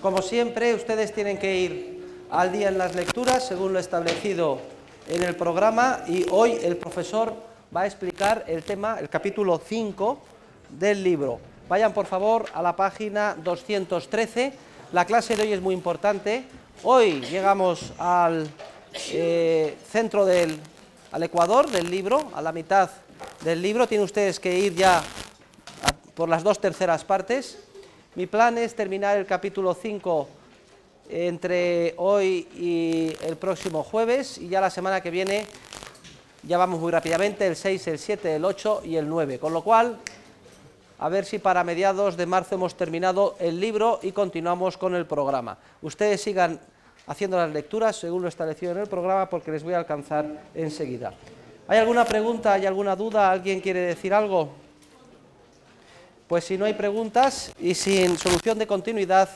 Como siempre, ustedes tienen que ir al día en las lecturas, según lo establecido en el programa, y hoy el profesor va a explicar el tema, el capítulo 5 del libro. Vayan, por favor, a la página 213. La clase de hoy es muy importante. Hoy llegamos al eh, centro del Ecuador del libro, a la mitad del libro. Tienen ustedes que ir ya por las dos terceras partes. Mi plan es terminar el capítulo 5 entre hoy y el próximo jueves y ya la semana que viene ya vamos muy rápidamente, el 6, el 7, el 8 y el 9. Con lo cual, a ver si para mediados de marzo hemos terminado el libro y continuamos con el programa. Ustedes sigan haciendo las lecturas según lo establecido en el programa porque les voy a alcanzar enseguida. ¿Hay alguna pregunta, hay alguna duda? ¿Alguien quiere decir algo? Pues si no hay preguntas y sin solución de continuidad,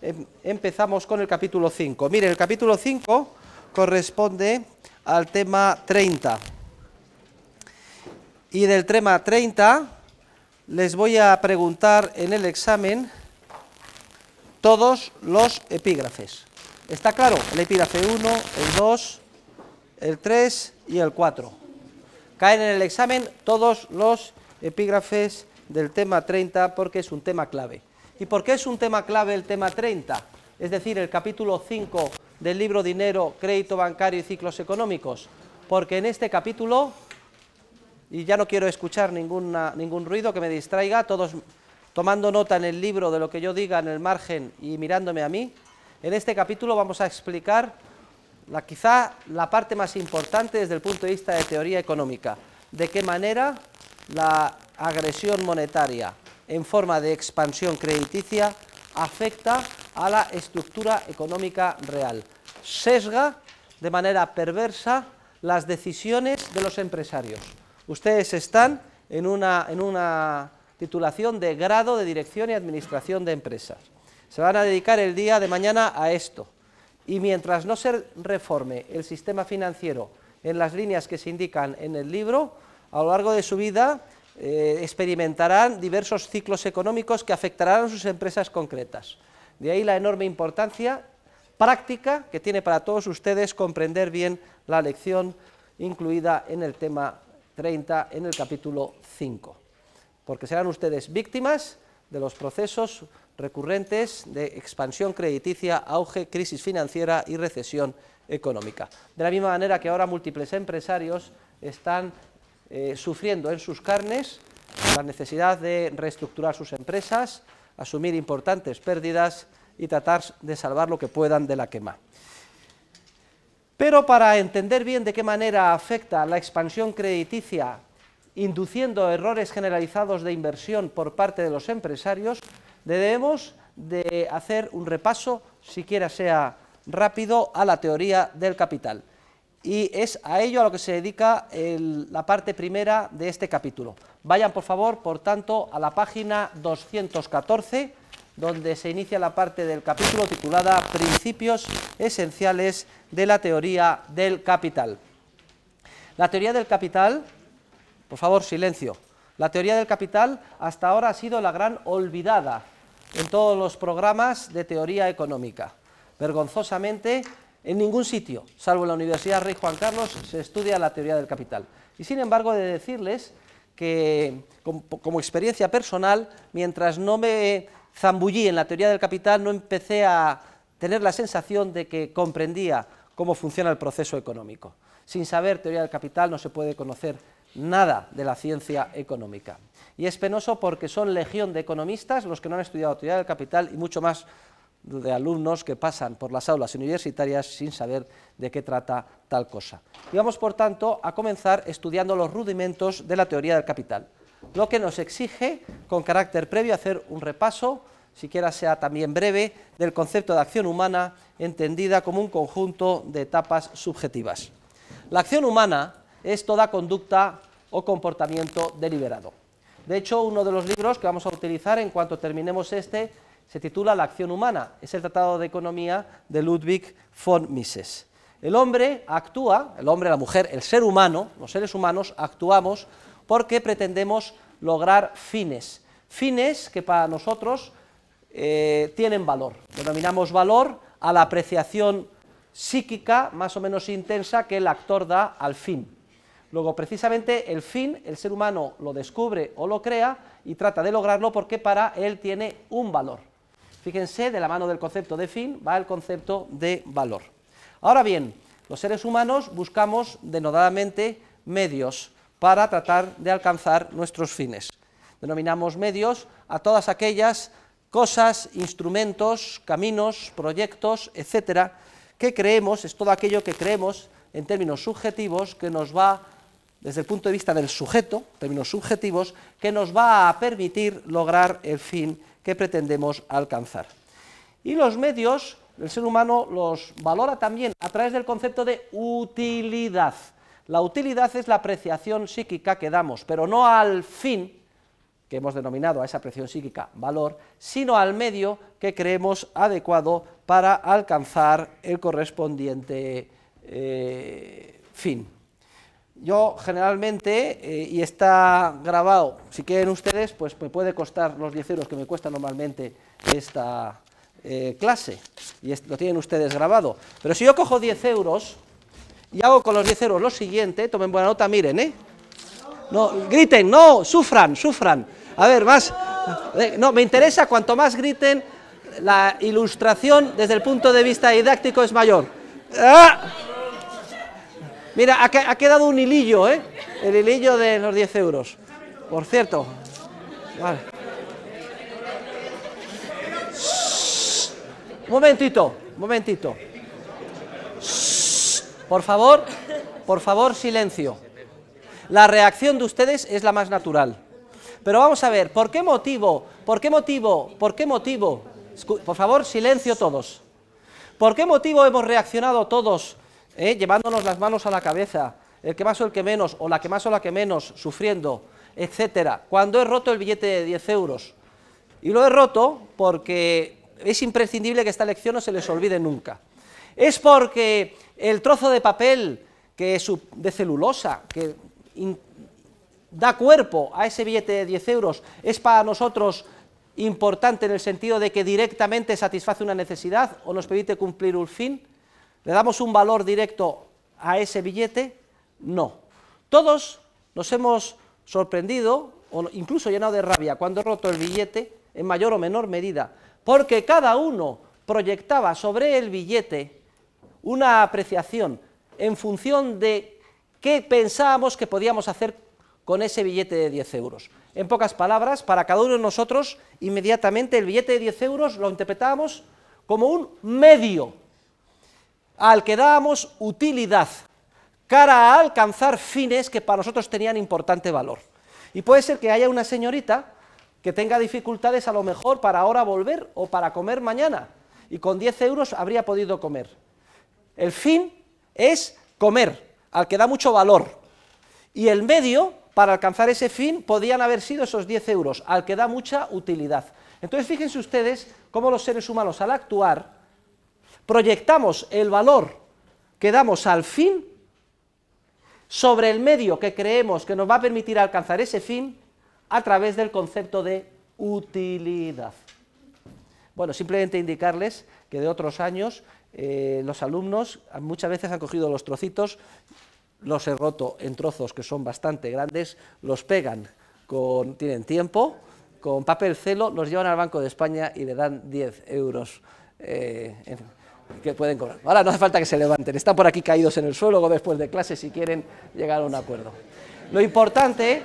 em, empezamos con el capítulo 5. Mire, el capítulo 5 corresponde al tema 30. Y del tema 30 les voy a preguntar en el examen todos los epígrafes. ¿Está claro? El epígrafe 1, el 2, el 3 y el 4. Caen en el examen todos los epígrafes del tema 30 porque es un tema clave. ¿Y por qué es un tema clave el tema 30? Es decir, el capítulo 5 del libro Dinero, Crédito Bancario y Ciclos Económicos. Porque en este capítulo, y ya no quiero escuchar ninguna, ningún ruido que me distraiga, todos tomando nota en el libro de lo que yo diga en el margen y mirándome a mí, en este capítulo vamos a explicar la, quizá la parte más importante desde el punto de vista de teoría económica. De qué manera la agresión monetaria en forma de expansión crediticia afecta a la estructura económica real, sesga de manera perversa las decisiones de los empresarios. Ustedes están en una, en una titulación de grado de Dirección y Administración de Empresas. Se van a dedicar el día de mañana a esto. Y mientras no se reforme el sistema financiero en las líneas que se indican en el libro, a lo largo de su vida eh, experimentarán diversos ciclos económicos que afectarán a sus empresas concretas. De ahí la enorme importancia práctica que tiene para todos ustedes comprender bien la lección incluida en el tema 30, en el capítulo 5, porque serán ustedes víctimas de los procesos recurrentes de expansión crediticia, auge, crisis financiera y recesión económica. De la misma manera que ahora múltiples empresarios están eh, sufriendo en sus carnes la necesidad de reestructurar sus empresas, asumir importantes pérdidas y tratar de salvar lo que puedan de la quema. Pero para entender bien de qué manera afecta la expansión crediticia induciendo errores generalizados de inversión por parte de los empresarios, debemos de hacer un repaso, siquiera sea rápido, a la teoría del capital y es a ello a lo que se dedica la parte primera de este capítulo. Vayan, por favor, por tanto, a la página 214, donde se inicia la parte del capítulo titulada Principios esenciales de la teoría del capital. La teoría del capital, por favor, silencio. La teoría del capital hasta ahora ha sido la gran olvidada en todos los programas de teoría económica. Vergonzosamente, en ningún sitio, salvo en la Universidad Rey Juan Carlos, se estudia la teoría del capital. Y sin embargo, de decirles que, como, experiencia personal, mientras no me zambullí en la teoría del capital, no empecé a tener la sensación de que comprendía cómo funciona el proceso económico. Sin saber teoría del capital no se puede conocer nada de la ciencia económica. Y es penoso porque son legión de economistas los que no han estudiado teoría del capital y mucho más de alumnos que pasan por las aulas universitarias sin saber de qué trata tal cosa. Y vamos, por tanto, a comenzar estudiando los rudimentos de la teoría del capital, lo que nos exige, con carácter previo, hacer un repaso, siquiera sea también breve, del concepto de acción humana entendida como un conjunto de etapas subjetivas. La acción humana es toda conducta o comportamiento deliberado. De hecho, uno de los libros que vamos a utilizar en cuanto terminemos este se titula La acción humana. Es el Tratado de Economía de Ludwig von Mises. El hombre actúa, el hombre, la mujer, el ser humano, los seres humanos actuamos porque pretendemos lograr fines. Fines que para nosotros eh, tienen valor. Denominamos valor a la apreciación psíquica más o menos intensa que el actor da al fin. Luego, precisamente el fin, el ser humano lo descubre o lo crea y trata de lograrlo porque para él tiene un valor. Fíjense, de la mano del concepto de fin va el concepto de valor. Ahora bien, los seres humanos buscamos denodadamente medios para tratar de alcanzar nuestros fines. Denominamos medios a todas aquellas cosas, instrumentos, caminos, proyectos, etcétera, que creemos, es todo aquello que creemos en términos subjetivos que nos va desde el punto de vista del sujeto, términos subjetivos, que nos va a permitir lograr el fin que pretendemos alcanzar. Y los medios, el ser humano los valora también a través del concepto de utilidad. La utilidad es la apreciación psíquica que damos, pero no al fin, que hemos denominado a esa apreciación psíquica valor, sino al medio que creemos adecuado para alcanzar el correspondiente eh, fin. Yo generalmente, eh, y está grabado, si quieren ustedes, pues me puede costar los 10 euros que me cuesta normalmente esta eh, clase, y lo tienen ustedes grabado. Pero si yo cojo 10 euros y hago con los 10 euros lo siguiente, tomen buena nota, miren, ¿eh? No, griten, no, sufran, sufran. A ver, más. Eh, no, me interesa cuanto más griten, la ilustración desde el punto de vista didáctico es mayor. ¡Ah! Mira, ha, quedado un hilillo, ¿eh? El hilillo de los 10 euros. Por cierto. Vale. Un momentito, un momentito. Por favor, por favor, silencio. La reacción de ustedes es la más natural. Pero vamos a ver, ¿por qué motivo? ¿Por qué motivo? ¿Por qué motivo? Por favor, silencio todos. ¿Por qué motivo hemos reaccionado todos ¿eh? llevándonos las manos a la cabeza, el que más o el que menos, o la que más o la que menos, sufriendo, etcétera. Cuando he roto el billete de 10 euros, y lo he roto porque es imprescindible que esta lección no se les olvide nunca. Es porque el trozo de papel que es de celulosa, que da cuerpo a ese billete de 10 euros, es para nosotros importante en el sentido de que directamente satisface una necesidad o nos permite cumplir un fin, ¿Le damos un valor directo a ese billete? No. Todos nos hemos sorprendido o incluso llenado de rabia cuando he roto el billete en mayor o menor medida, porque cada uno proyectaba sobre el billete una apreciación en función de qué pensábamos que podíamos hacer con ese billete de 10 euros. En pocas palabras, para cada uno de nosotros, inmediatamente el billete de 10 euros lo interpretábamos como un medio al que dábamos utilidad, cara a alcanzar fines que para nosotros tenían importante valor. Y puede ser que haya una señorita que tenga dificultades a lo mejor para ahora volver o para comer mañana, y con 10 euros habría podido comer. El fin es comer, al que da mucho valor, y el medio para alcanzar ese fin podían haber sido esos 10 euros, al que da mucha utilidad. Entonces fíjense ustedes cómo los seres humanos al actuar proyectamos el valor que damos al fin sobre el medio que creemos que nos va a permitir alcanzar ese fin a través del concepto de utilidad. Bueno, simplemente indicarles que de otros años eh, los alumnos muchas veces han cogido los trocitos, los he roto en trozos que son bastante grandes, los pegan, con, tienen tiempo, con papel celo, los llevan al Banco de España y le dan 10 euros. Eh, que pueden cobrar. Ahora no hace falta que se levanten, están por aquí caídos en el suelo después de clase si quieren llegar a un acuerdo. Lo importante,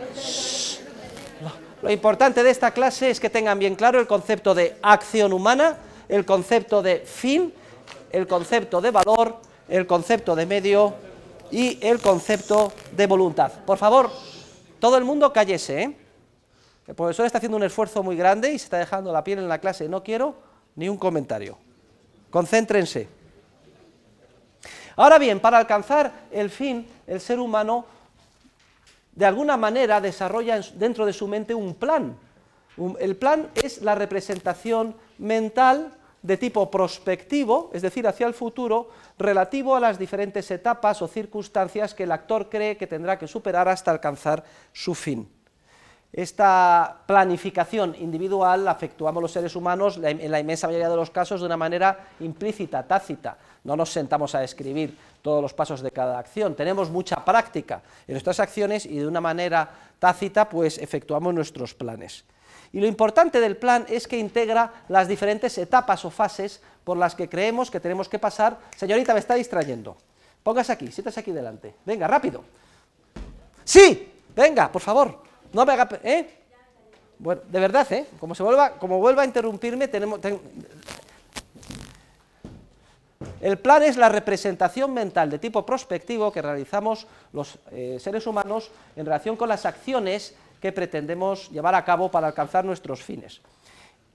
lo importante de esta clase es que tengan bien claro el concepto de acción humana, el concepto de fin, el concepto de valor, el concepto de medio y el concepto de voluntad. Por favor, todo el mundo cállese. ¿eh? El profesor está haciendo un esfuerzo muy grande y se está dejando la piel en la clase. No quiero ni un comentario. Concéntrense. Ahora bien, para alcanzar el fin, el ser humano de alguna manera desarrolla dentro de su mente un plan. El plan es la representación mental de tipo prospectivo, es decir, hacia el futuro, relativo a las diferentes etapas o circunstancias que el actor cree que tendrá que superar hasta alcanzar su fin. Esta planificación individual la efectuamos los seres humanos en la inmensa mayoría de los casos de una manera implícita, tácita. No nos sentamos a escribir todos los pasos de cada acción. Tenemos mucha práctica en nuestras acciones y de una manera tácita pues efectuamos nuestros planes. Y lo importante del plan es que integra las diferentes etapas o fases por las que creemos que tenemos que pasar. Señorita, me está distrayendo. Póngase aquí, siéntase aquí delante. Venga, rápido. Sí, venga, por favor. No me ¿Eh? Bueno, de verdad, ¿eh? Como, se vuelva, como vuelva a interrumpirme, tenemos... El plan es la representación mental de tipo prospectivo que realizamos los eh, seres humanos en relación con las acciones que pretendemos llevar a cabo para alcanzar nuestros fines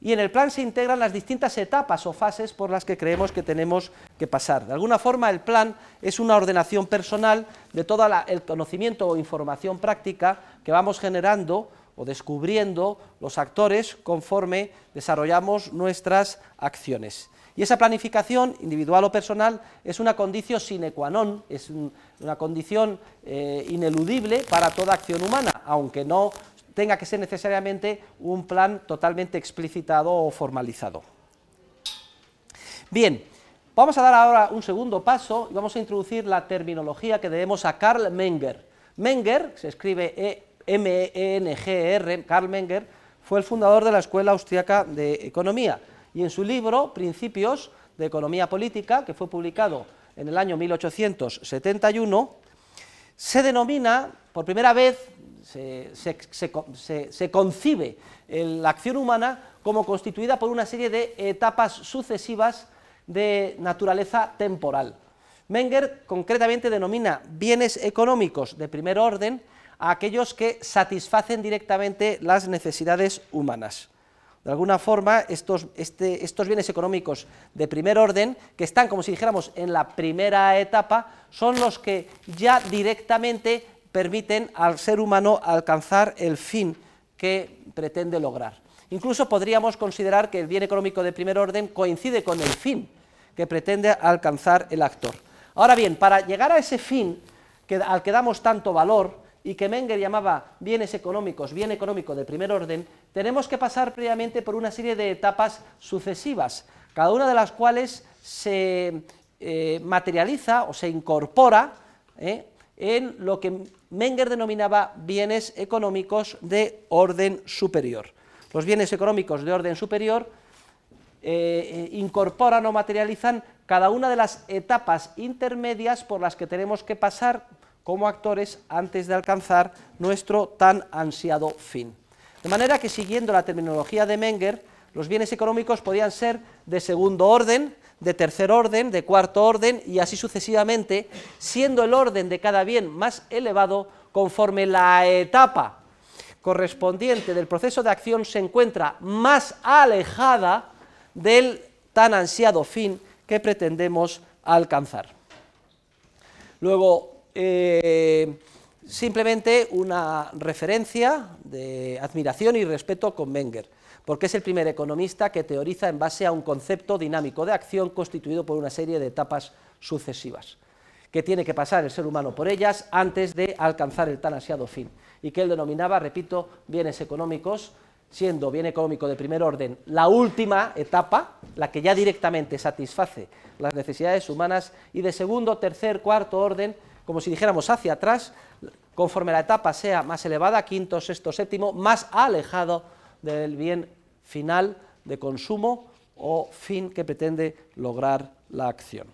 y en el plan se integran las distintas etapas o fases por las que creemos que tenemos que pasar. De alguna forma, el plan es una ordenación personal de todo el conocimiento o información práctica que vamos generando o descubriendo los actores conforme desarrollamos nuestras acciones. Y esa planificación, individual o personal, es una condición sine qua non, es una condición eh, ineludible para toda acción humana, aunque no tenga que ser necesariamente un plan totalmente explicitado o formalizado. Bien, vamos a dar ahora un segundo paso y vamos a introducir la terminología que debemos a Karl Menger. Menger, se escribe e, M-E-N-G-R, e Karl Menger, fue el fundador de la Escuela Austriaca de Economía y en su libro Principios de Economía Política, que fue publicado en el año 1871, se denomina por primera vez se, concibe eh, la acción humana como constituida por una serie de etapas sucesivas de naturaleza temporal. Menger concretamente denomina bienes económicos de primer orden a aquellos que satisfacen directamente las necesidades humanas. De alguna forma, estos, este, estos, bienes económicos de primer orden, que están, como si dijéramos, en la primera etapa, son los que ya directamente permiten al ser humano alcanzar el fin que pretende lograr. Incluso podríamos considerar que el bien económico de primer orden coincide con el fin que pretende alcanzar el actor. Ahora bien, para llegar a ese fin al que damos tanto valor y que Menger llamaba bienes económicos, bien económico de primer orden, tenemos que pasar previamente por una serie de etapas sucesivas, cada una de las cuales se eh, materializa o se incorpora eh, en lo que Menger denominaba bienes económicos de orden superior. Los bienes económicos de orden superior eh, eh, incorporan o materializan cada una de las etapas intermedias por las que tenemos que pasar como actores antes de alcanzar nuestro tan ansiado fin. De manera que siguiendo la terminología de Menger, los bienes económicos podían ser de segundo orden, de tercer orden, de cuarto orden y así sucesivamente, siendo el orden de cada bien más elevado conforme la etapa correspondiente del proceso de acción se encuentra más alejada del tan ansiado fin que pretendemos alcanzar. Luego, eh, simplemente una referencia de admiración y respeto con Wenger porque es el primer economista que teoriza en base a un concepto dinámico de acción constituido por una serie de etapas sucesivas, que tiene que pasar el ser humano por ellas antes de alcanzar el tan ansiado fin, y que él denominaba, repito, bienes económicos, siendo bien económico de primer orden la última etapa, la que ya directamente satisface las necesidades humanas, y de segundo, tercer, cuarto orden, como si dijéramos hacia atrás, conforme la etapa sea más elevada, quinto, sexto, séptimo, más alejado del bien final de consumo o fin que pretende lograr la acción.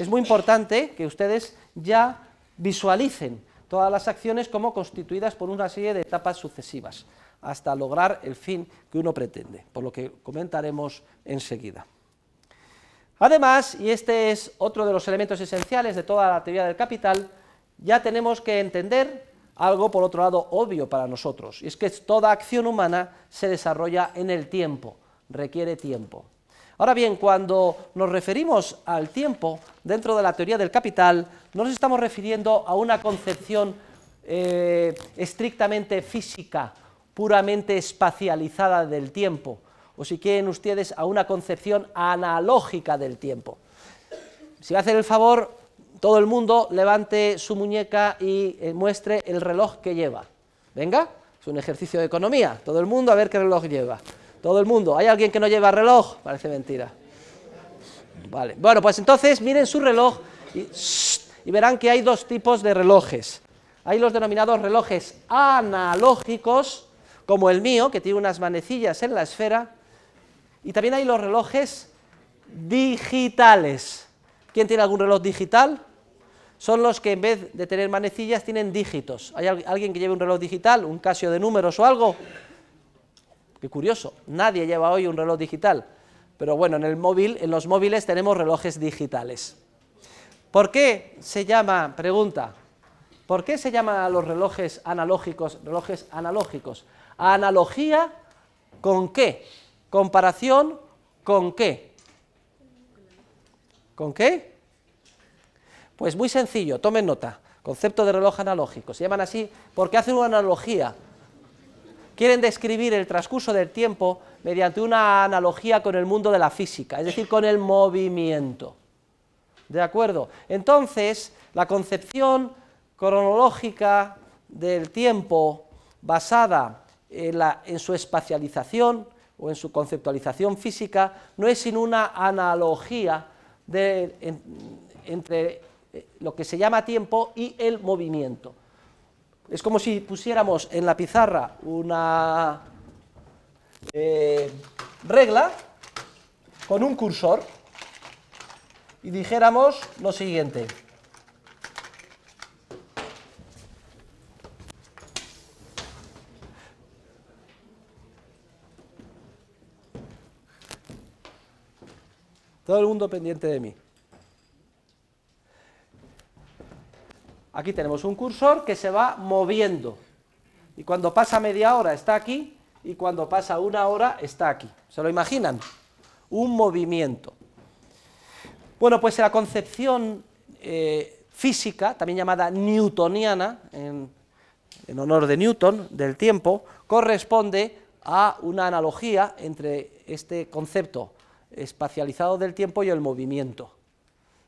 Es muy importante que ustedes ya visualicen todas las acciones como constituidas por una serie de etapas sucesivas, hasta lograr el fin que uno pretende, por lo que comentaremos enseguida. Además, y este es otro de los elementos esenciales de toda la teoría del capital, ya tenemos que entender algo, por otro lado, obvio para nosotros, y es que toda acción humana se desarrolla en el tiempo, requiere tiempo. Ahora bien, cuando nos referimos al tiempo dentro de la teoría del capital, no nos estamos refiriendo a una concepción eh, estrictamente física, puramente espacializada del tiempo, o si quieren ustedes a una concepción analógica del tiempo. Si me hacen el favor, todo el mundo levante su muñeca y eh, muestre el reloj que lleva. Venga, es un ejercicio de economía. Todo el mundo a ver qué reloj lleva. Todo el mundo. ¿Hay alguien que no lleva reloj? Parece mentira. Vale. Bueno, pues entonces miren su reloj y verán que hay dos tipos de relojes. Hay los denominados relojes analógicos, como el mío, que tiene unas manecillas en la esfera, y también hay los relojes digitales. ¿Quién tiene algún reloj digital? Son los que en vez de tener manecillas tienen dígitos. ¿Hay alguien que lleve un reloj digital, un Casio de números o algo? Qué curioso, nadie lleva hoy un reloj digital. Pero bueno, en el móvil, en los móviles tenemos relojes digitales. ¿Por qué se llama, pregunta, ¿por qué se llaman a los relojes analógicos relojes analógicos? Analogía con qué? Comparación con qué? ¿Con qué? Pues muy sencillo, tomen nota. Concepto de reloj analógico. Se llaman así porque hacen una analogía. Quieren describir el transcurso del tiempo mediante una analogía con el mundo de la física, es decir, con el movimiento. ¿De acuerdo? Entonces, la concepción cronológica del tiempo basada en, su espacialización o en su conceptualización física no es sin una analogía entre eh, lo que se llama tiempo y el movimiento. Es como si pusiéramos en la pizarra una eh, regla con un cursor y dijéramos lo siguiente. Todo el mundo pendiente de mí. Aquí tenemos un cursor que se va moviendo. Y cuando pasa media hora está aquí y cuando pasa una hora está aquí. ¿Se lo imaginan? Un movimiento. Bueno, pues la concepción eh, física, también llamada newtoniana, en honor de Newton, del tiempo, corresponde a una analogía entre este concepto espacializado del tiempo y el movimiento.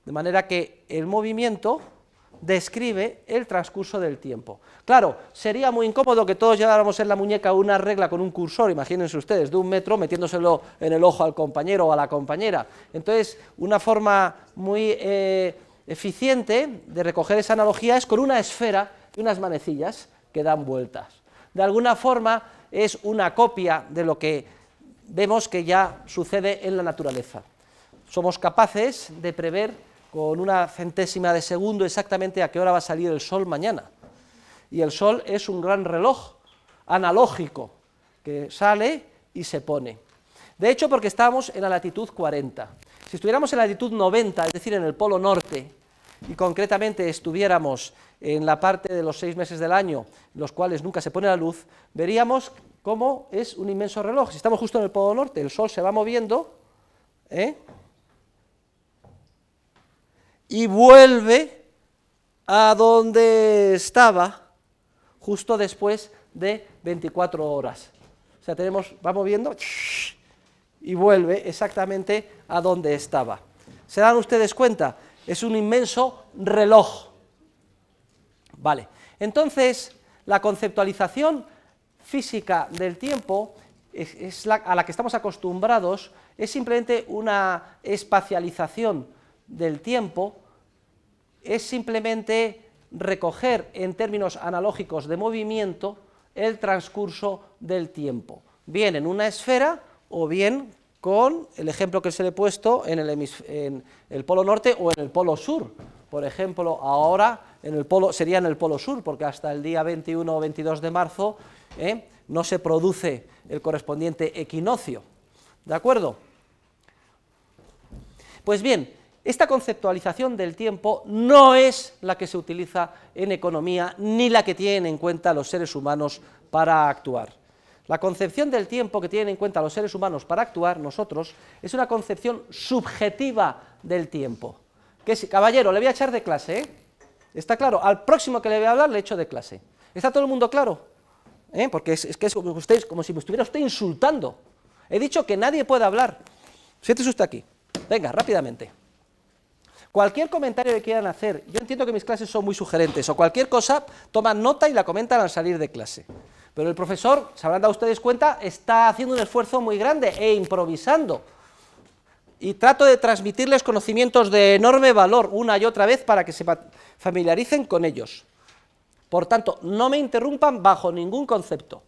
De manera que el movimiento describe el transcurso del tiempo. Claro, sería muy incómodo que todos lleváramos en la muñeca una regla con un cursor, imagínense ustedes, de un metro metiéndoselo en el ojo al compañero o a la compañera. Entonces, una forma muy eh, eficiente de recoger esa analogía es con una esfera y unas manecillas que dan vueltas. De alguna forma es una copia de lo que vemos que ya sucede en la naturaleza. Somos capaces de prever con una centésima de segundo exactamente a qué hora va a salir el sol mañana. Y el sol es un gran reloj analógico que sale y se pone. De hecho, porque estamos en la latitud 40. Si estuviéramos en la latitud 90, es decir, en el polo norte, y concretamente estuviéramos en la parte de los seis meses del año, los cuales nunca se pone la luz, veríamos como es un inmenso reloj. Si estamos justo en el polo norte, el Sol se va moviendo ¿eh? y vuelve a donde estaba justo después de 24 horas. O sea, tenemos, va moviendo y vuelve exactamente a donde estaba. ¿Se dan ustedes cuenta? Es un inmenso reloj. Vale. Entonces, la conceptualización física del tiempo es, la, a la que estamos acostumbrados, es simplemente una espacialización del tiempo, es simplemente recoger en términos analógicos de movimiento el transcurso del tiempo, bien en una esfera o bien con el ejemplo que se le he puesto en el, en el polo norte o en el polo sur. Por ejemplo, ahora en el polo, sería en el polo sur, porque hasta el día 21 o 22 de marzo ¿eh? no se produce el correspondiente equinoccio. ¿De acuerdo? Pues bien, esta conceptualización del tiempo no es la que se utiliza en economía ni la que tienen en cuenta los seres humanos para actuar. La concepción del tiempo que tienen en cuenta los seres humanos para actuar, nosotros, es una concepción subjetiva del tiempo. Que si, caballero, le voy a echar de clase, ¿eh? ¿Está claro? Al próximo que le voy a hablar le echo de clase. ¿Está todo el mundo claro? ¿Eh? porque es, que es como, como si me estuviera usted insultando. He dicho que nadie puede hablar. Siéntese usted aquí. Venga, rápidamente. Cualquier comentario que quieran hacer, yo entiendo que mis clases son muy sugerentes, o cualquier cosa, toman nota y la comentan al salir de clase. Pero el profesor, se habrán dado ustedes cuenta, está haciendo un esfuerzo muy grande e improvisando. Y trato de transmitirles conocimientos de enorme valor una y otra vez para que se familiaricen con ellos. Por tanto, no me interrumpan bajo ningún concepto.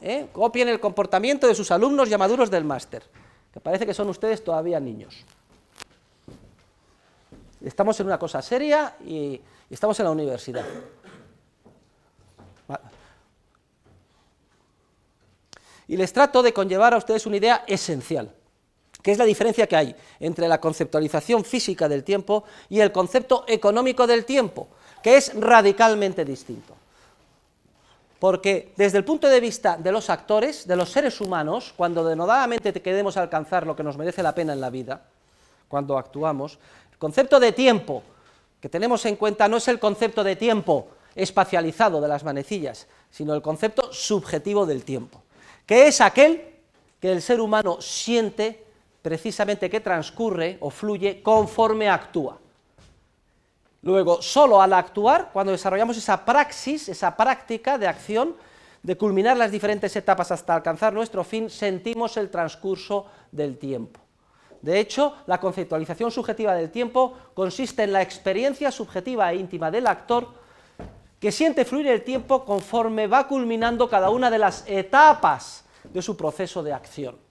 ¿eh? Copien el comportamiento de sus alumnos ya del máster, que parece que son ustedes todavía niños. Estamos en una cosa seria y estamos en la universidad. Y les trato de conllevar a ustedes una idea esencial, que es la diferencia que hay entre la conceptualización física del tiempo y el concepto económico del tiempo, que es radicalmente distinto. Porque desde el punto de vista de los actores, de los seres humanos, cuando denodadamente queremos alcanzar lo que nos merece la pena en la vida, cuando actuamos, el concepto de tiempo que tenemos en cuenta no es el concepto de tiempo espacializado de las manecillas, sino el concepto subjetivo del tiempo, que es aquel que el ser humano siente precisamente que transcurre o fluye conforme actúa. Luego, solo al actuar, cuando desarrollamos esa praxis, esa práctica de acción, de culminar las diferentes etapas hasta alcanzar nuestro fin, sentimos el transcurso del tiempo. De hecho, la conceptualización subjetiva del tiempo consiste en la experiencia subjetiva e íntima del actor que siente fluir el tiempo conforme va culminando cada una de las etapas de su proceso de acción.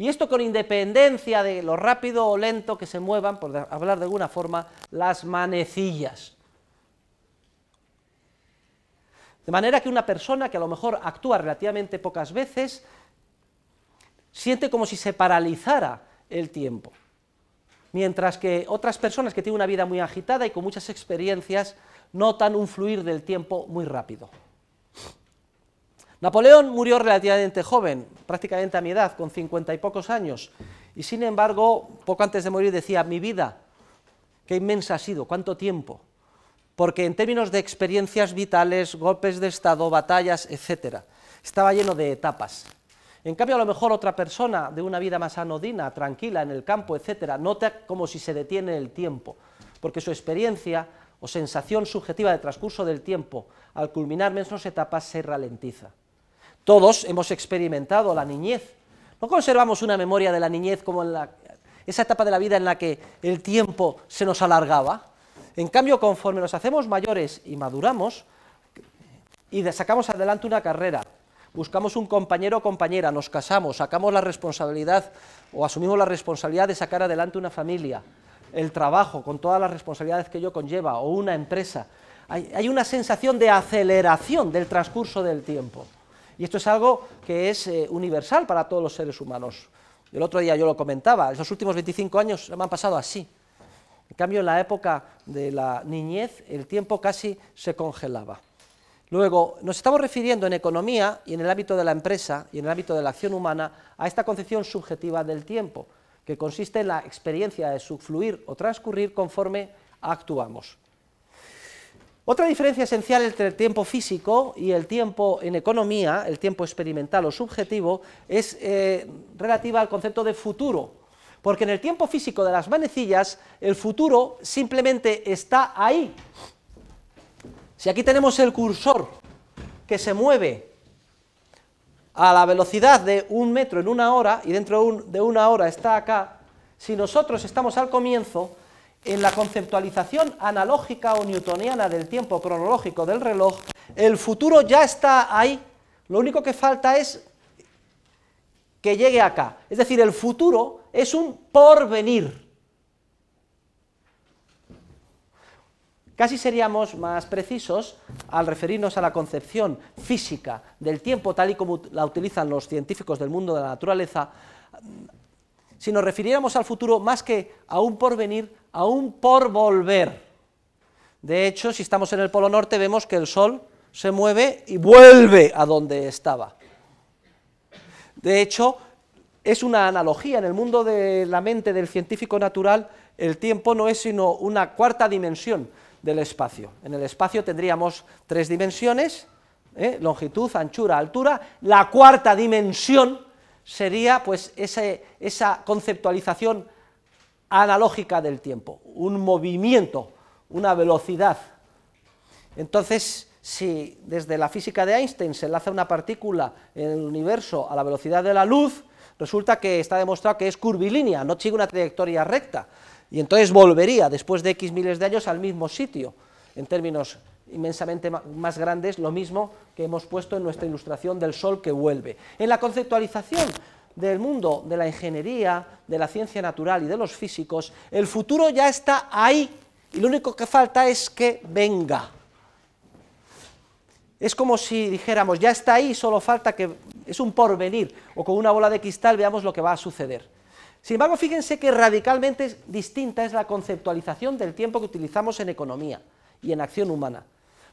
Y esto con independencia de lo rápido o lento que se muevan, por hablar de alguna forma, las manecillas. De manera que una persona que a lo mejor actúa relativamente pocas veces, siente como si se paralizara el tiempo. Mientras que otras personas que tienen una vida muy agitada y con muchas experiencias notan un fluir del tiempo muy rápido. Napoleón murió relativamente joven, prácticamente a mi edad, con cincuenta y pocos años, y sin embargo, poco antes de morir decía, mi vida, qué inmensa ha sido, cuánto tiempo, porque en términos de experiencias vitales, golpes de Estado, batallas, etc., estaba lleno de etapas. En cambio, a lo mejor otra persona de una vida más anodina, tranquila, en el campo, etc., nota como si se detiene el tiempo, porque su experiencia o sensación subjetiva de transcurso del tiempo, al culminar menos etapas, se ralentiza. Todos hemos experimentado la niñez. No conservamos una memoria de la niñez como en esa etapa de la vida en la que el tiempo se nos alargaba. En cambio, conforme nos hacemos mayores y maduramos y sacamos adelante una carrera, buscamos un compañero o compañera, nos casamos, sacamos la responsabilidad o asumimos la responsabilidad de sacar adelante una familia, el trabajo con todas las responsabilidades que ello conlleva o una empresa, hay una sensación de aceleración del transcurso del tiempo. Y esto es algo que es eh, universal para todos los seres humanos. El otro día yo lo comentaba, esos últimos 25 años me han pasado así. En cambio, en la época de la niñez, el tiempo casi se congelaba. Luego, nos estamos refiriendo en economía y en el ámbito de la empresa y en el ámbito de la acción humana a esta concepción subjetiva del tiempo, que consiste en la experiencia de subfluir o transcurrir conforme actuamos. Otra diferencia esencial entre el tiempo físico y el tiempo en economía, el tiempo experimental o subjetivo, es eh, relativa al concepto de futuro. Porque en el tiempo físico de las manecillas, el futuro simplemente está ahí. Si aquí tenemos el cursor que se mueve a la velocidad de un metro en una hora y dentro de una hora está acá, si nosotros estamos al comienzo, en la conceptualización analógica o newtoniana del tiempo cronológico del reloj, el futuro ya está ahí, lo único que falta es que llegue acá. Es decir, el futuro es un porvenir. Casi seríamos más precisos al referirnos a la concepción física del tiempo tal y como la utilizan los científicos del mundo de la naturaleza, si nos refiriéramos al futuro más que a un porvenir, aún por volver. De hecho, si estamos en el Polo Norte, vemos que el Sol se mueve y vuelve a donde estaba. De hecho, es una analogía. En el mundo de la mente del científico natural, el tiempo no es sino una cuarta dimensión del espacio. En el espacio tendríamos tres dimensiones, ¿eh? longitud, anchura, altura. La cuarta dimensión sería pues esa conceptualización analógica del tiempo, un movimiento, una velocidad. Entonces, si desde la física de Einstein se enlaza una partícula en el universo a la velocidad de la luz, resulta que está demostrado que es curvilínea, no sigue una trayectoria recta, y entonces volvería después de X miles de años al mismo sitio, en términos inmensamente más grandes, lo mismo que hemos puesto en nuestra ilustración del Sol que vuelve. En la conceptualización del mundo de la ingeniería, de la ciencia natural y de los físicos, el futuro ya está ahí y lo único que falta es que venga. Es como si dijéramos, ya está ahí, solo falta que es un porvenir, o con una bola de cristal veamos lo que va a suceder. Sin embargo, fíjense que radicalmente distinta es la conceptualización del tiempo que utilizamos en economía y en acción humana.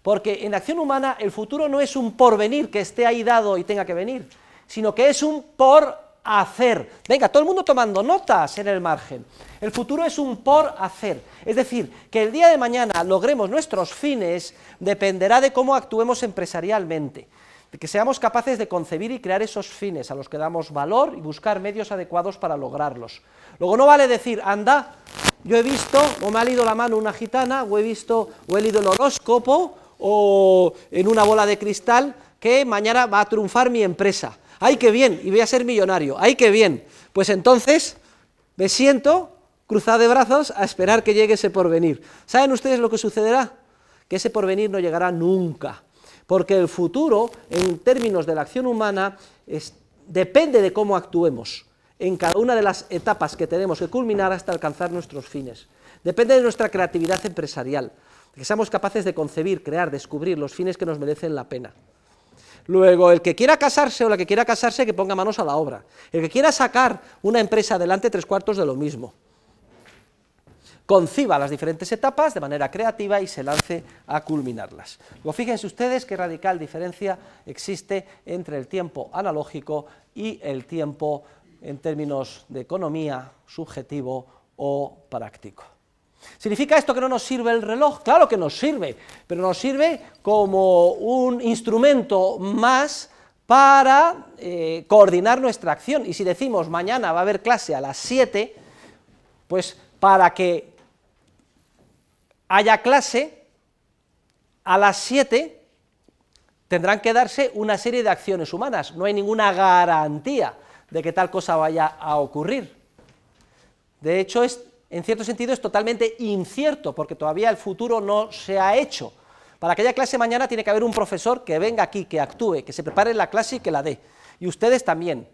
Porque en acción humana el futuro no es un porvenir que esté ahí dado y tenga que venir, sino que es un por hacer. Venga, todo el mundo tomando notas en el margen. El futuro es un por hacer. Es decir, que el día de mañana logremos nuestros fines dependerá de cómo actuemos empresarialmente. De que seamos capaces de concebir y crear esos fines a los que damos valor y buscar medios adecuados para lograrlos. Luego no vale decir, anda, yo he visto, o me ha leído la mano una gitana, o he visto, o he leído el horóscopo, o en una bola de cristal, que mañana va a triunfar mi empresa. ¡ay qué bien! Y voy a ser millonario, ¡ay qué bien! Pues entonces me siento cruzado de brazos a esperar que llegue ese porvenir. ¿Saben ustedes lo que sucederá? Que ese porvenir no llegará nunca, porque el futuro, en términos de la acción humana, depende de cómo actuemos en cada una de las etapas que tenemos que culminar hasta alcanzar nuestros fines. Depende de nuestra creatividad empresarial, de que seamos capaces de concebir, crear, descubrir los fines que nos merecen la pena. Luego, el que quiera casarse o la que quiera casarse, que ponga manos a la obra. El que quiera sacar una empresa adelante, tres cuartos de lo mismo. Conciba las diferentes etapas de manera creativa y se lance a culminarlas. Luego, fíjense ustedes qué radical diferencia existe entre el tiempo analógico y el tiempo en términos de economía, subjetivo o práctico. ¿Significa esto que no nos sirve el reloj? Claro que nos sirve, pero nos sirve como un instrumento más para eh, coordinar nuestra acción. Y si decimos mañana va a haber clase a las 7, pues para que haya clase a las 7 tendrán que darse una serie de acciones humanas. No hay ninguna garantía de que tal cosa vaya a ocurrir. De hecho, es en cierto sentido es totalmente incierto, porque todavía el futuro no se ha hecho. Para que haya clase mañana tiene que haber un profesor que venga aquí, que actúe, que se prepare la clase y que la dé. Y ustedes también,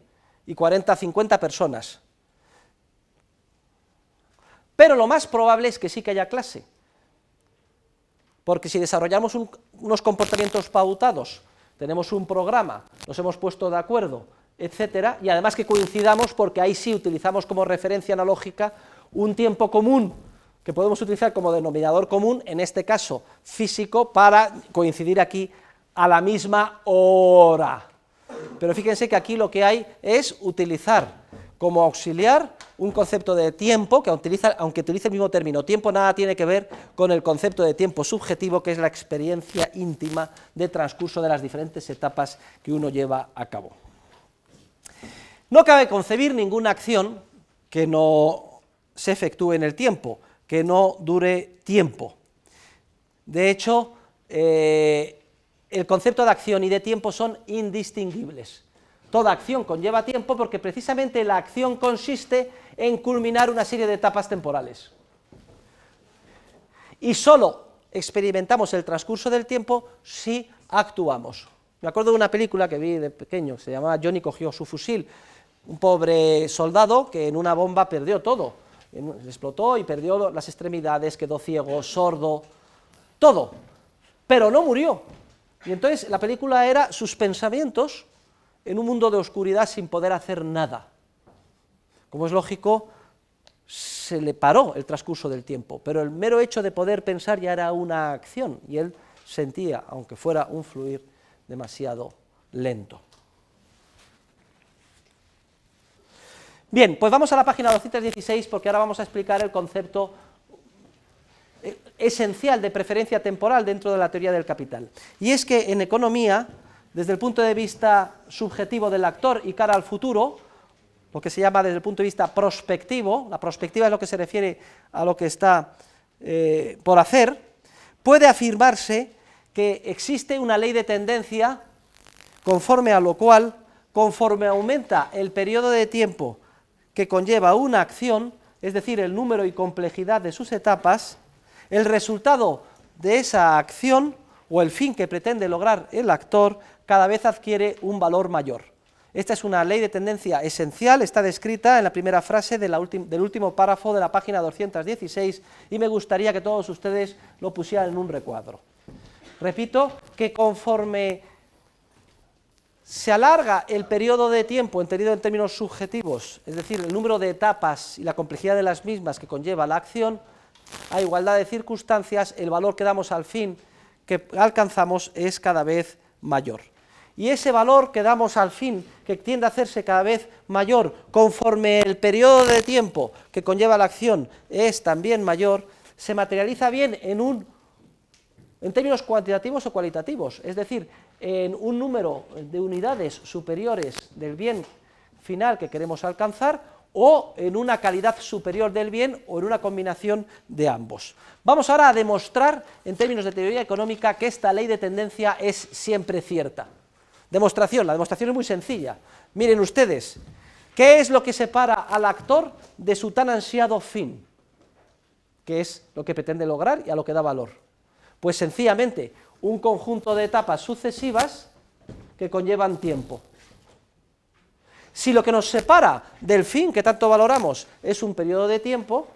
y 40, 50 personas. Pero lo más probable es que sí que haya clase. Porque si desarrollamos unos comportamientos pautados, tenemos un programa, nos hemos puesto de acuerdo, etcétera, y además que coincidamos porque ahí sí utilizamos como referencia analógica un tiempo común que podemos utilizar como denominador común, en este caso físico, para coincidir aquí a la misma hora. Pero fíjense que aquí lo que hay es utilizar como auxiliar un concepto de tiempo, que aunque utilice el mismo término tiempo, nada tiene que ver con el concepto de tiempo subjetivo, que es la experiencia íntima de transcurso de las diferentes etapas que uno lleva a cabo. No cabe concebir ninguna acción que no se efectúe en el tiempo, que no dure tiempo. De hecho, eh, el concepto de acción y de tiempo son indistinguibles. Toda acción conlleva tiempo porque precisamente la acción consiste en culminar una serie de etapas temporales. Y solo experimentamos el transcurso del tiempo si actuamos. Me acuerdo de una película que vi de pequeño, se llamaba Johnny cogió su fusil, un pobre soldado que en una bomba perdió todo explotó y perdió las extremidades, quedó ciego, sordo, todo. Pero no murió. Y entonces la película era sus pensamientos en un mundo de oscuridad sin poder hacer nada. Como es lógico, se le paró el transcurso del tiempo, pero el mero hecho de poder pensar ya era una acción y él sentía, aunque fuera un fluir demasiado lento. Bien, pues vamos a la página 216 porque ahora vamos a explicar el concepto eh, esencial de preferencia temporal dentro de la teoría del capital. Y es que en economía, desde el punto de vista subjetivo del actor y cara al futuro, lo que se llama desde el punto de vista prospectivo, la prospectiva es lo que se refiere a lo que está eh, por hacer, puede afirmarse que existe una ley de tendencia conforme a lo cual, conforme aumenta el periodo de tiempo que conlleva una acción, es decir, el número y complejidad de sus etapas, el resultado de esa acción o el fin que pretende lograr el actor cada vez adquiere un valor mayor. Esta es una ley de tendencia esencial, está descrita en la primera frase del último párrafo de la página 216 y me gustaría que todos ustedes lo pusieran en un recuadro. Repito, que conforme se alarga el periodo de tiempo entendido en términos subjetivos, es decir, el número de etapas y la complejidad de las mismas que conlleva la acción, a igualdad de circunstancias, el valor que damos al fin que alcanzamos es cada vez mayor. Y ese valor que damos al fin, que tiende a hacerse cada vez mayor conforme el periodo de tiempo que conlleva la acción es también mayor, se materializa bien en un en términos cuantitativos o cualitativos, es decir, en un número de unidades superiores del bien final que queremos alcanzar o en una calidad superior del bien o en una combinación de ambos. Vamos ahora a demostrar, en términos de teoría económica, que esta ley de tendencia es siempre cierta. Demostración, la demostración es muy sencilla. Miren ustedes, ¿qué es lo que separa al actor de su tan ansiado fin? Que es lo que pretende lograr y a lo que da valor. Pues sencillamente un conjunto de etapas sucesivas que conllevan tiempo. Si lo que nos separa del fin que tanto valoramos es un periodo de tiempo,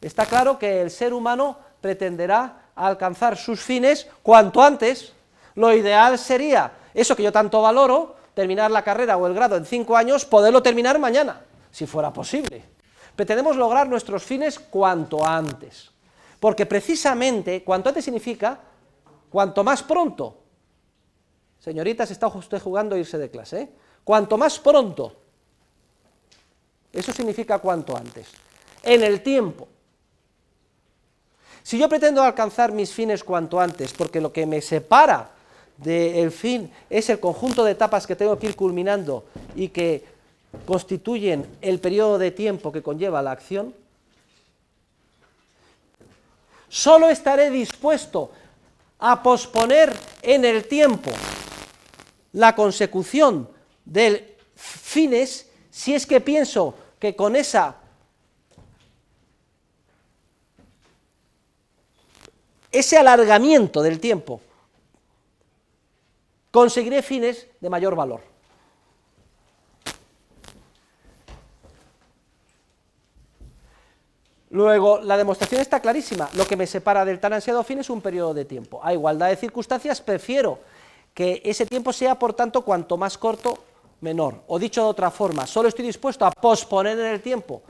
está claro que el ser humano pretenderá alcanzar sus fines cuanto antes. Lo ideal sería, eso que yo tanto valoro, terminar la carrera o el grado en cinco años, poderlo terminar mañana, si fuera posible. Pretendemos lograr nuestros fines cuanto antes. Porque precisamente, cuanto antes significa, cuanto más pronto. Señoritas, está usted jugando a irse de clase. ¿eh? Cuanto más pronto. Eso significa cuanto antes. En el tiempo. Si yo pretendo alcanzar mis fines cuanto antes, porque lo que me separa del fin es el conjunto de etapas que tengo que ir culminando y que constituyen el periodo de tiempo que conlleva la acción, Solo estaré dispuesto a posponer en el tiempo la consecución de fines si es que pienso que con esa ese alargamiento del tiempo conseguiré fines de mayor valor. Luego, la demostración está clarísima. Lo que me separa del tan ansiado fin es un periodo de tiempo. A igualdad de circunstancias, prefiero que ese tiempo sea, por tanto, cuanto más corto, menor. O dicho de otra forma, solo estoy dispuesto a posponer en el tiempo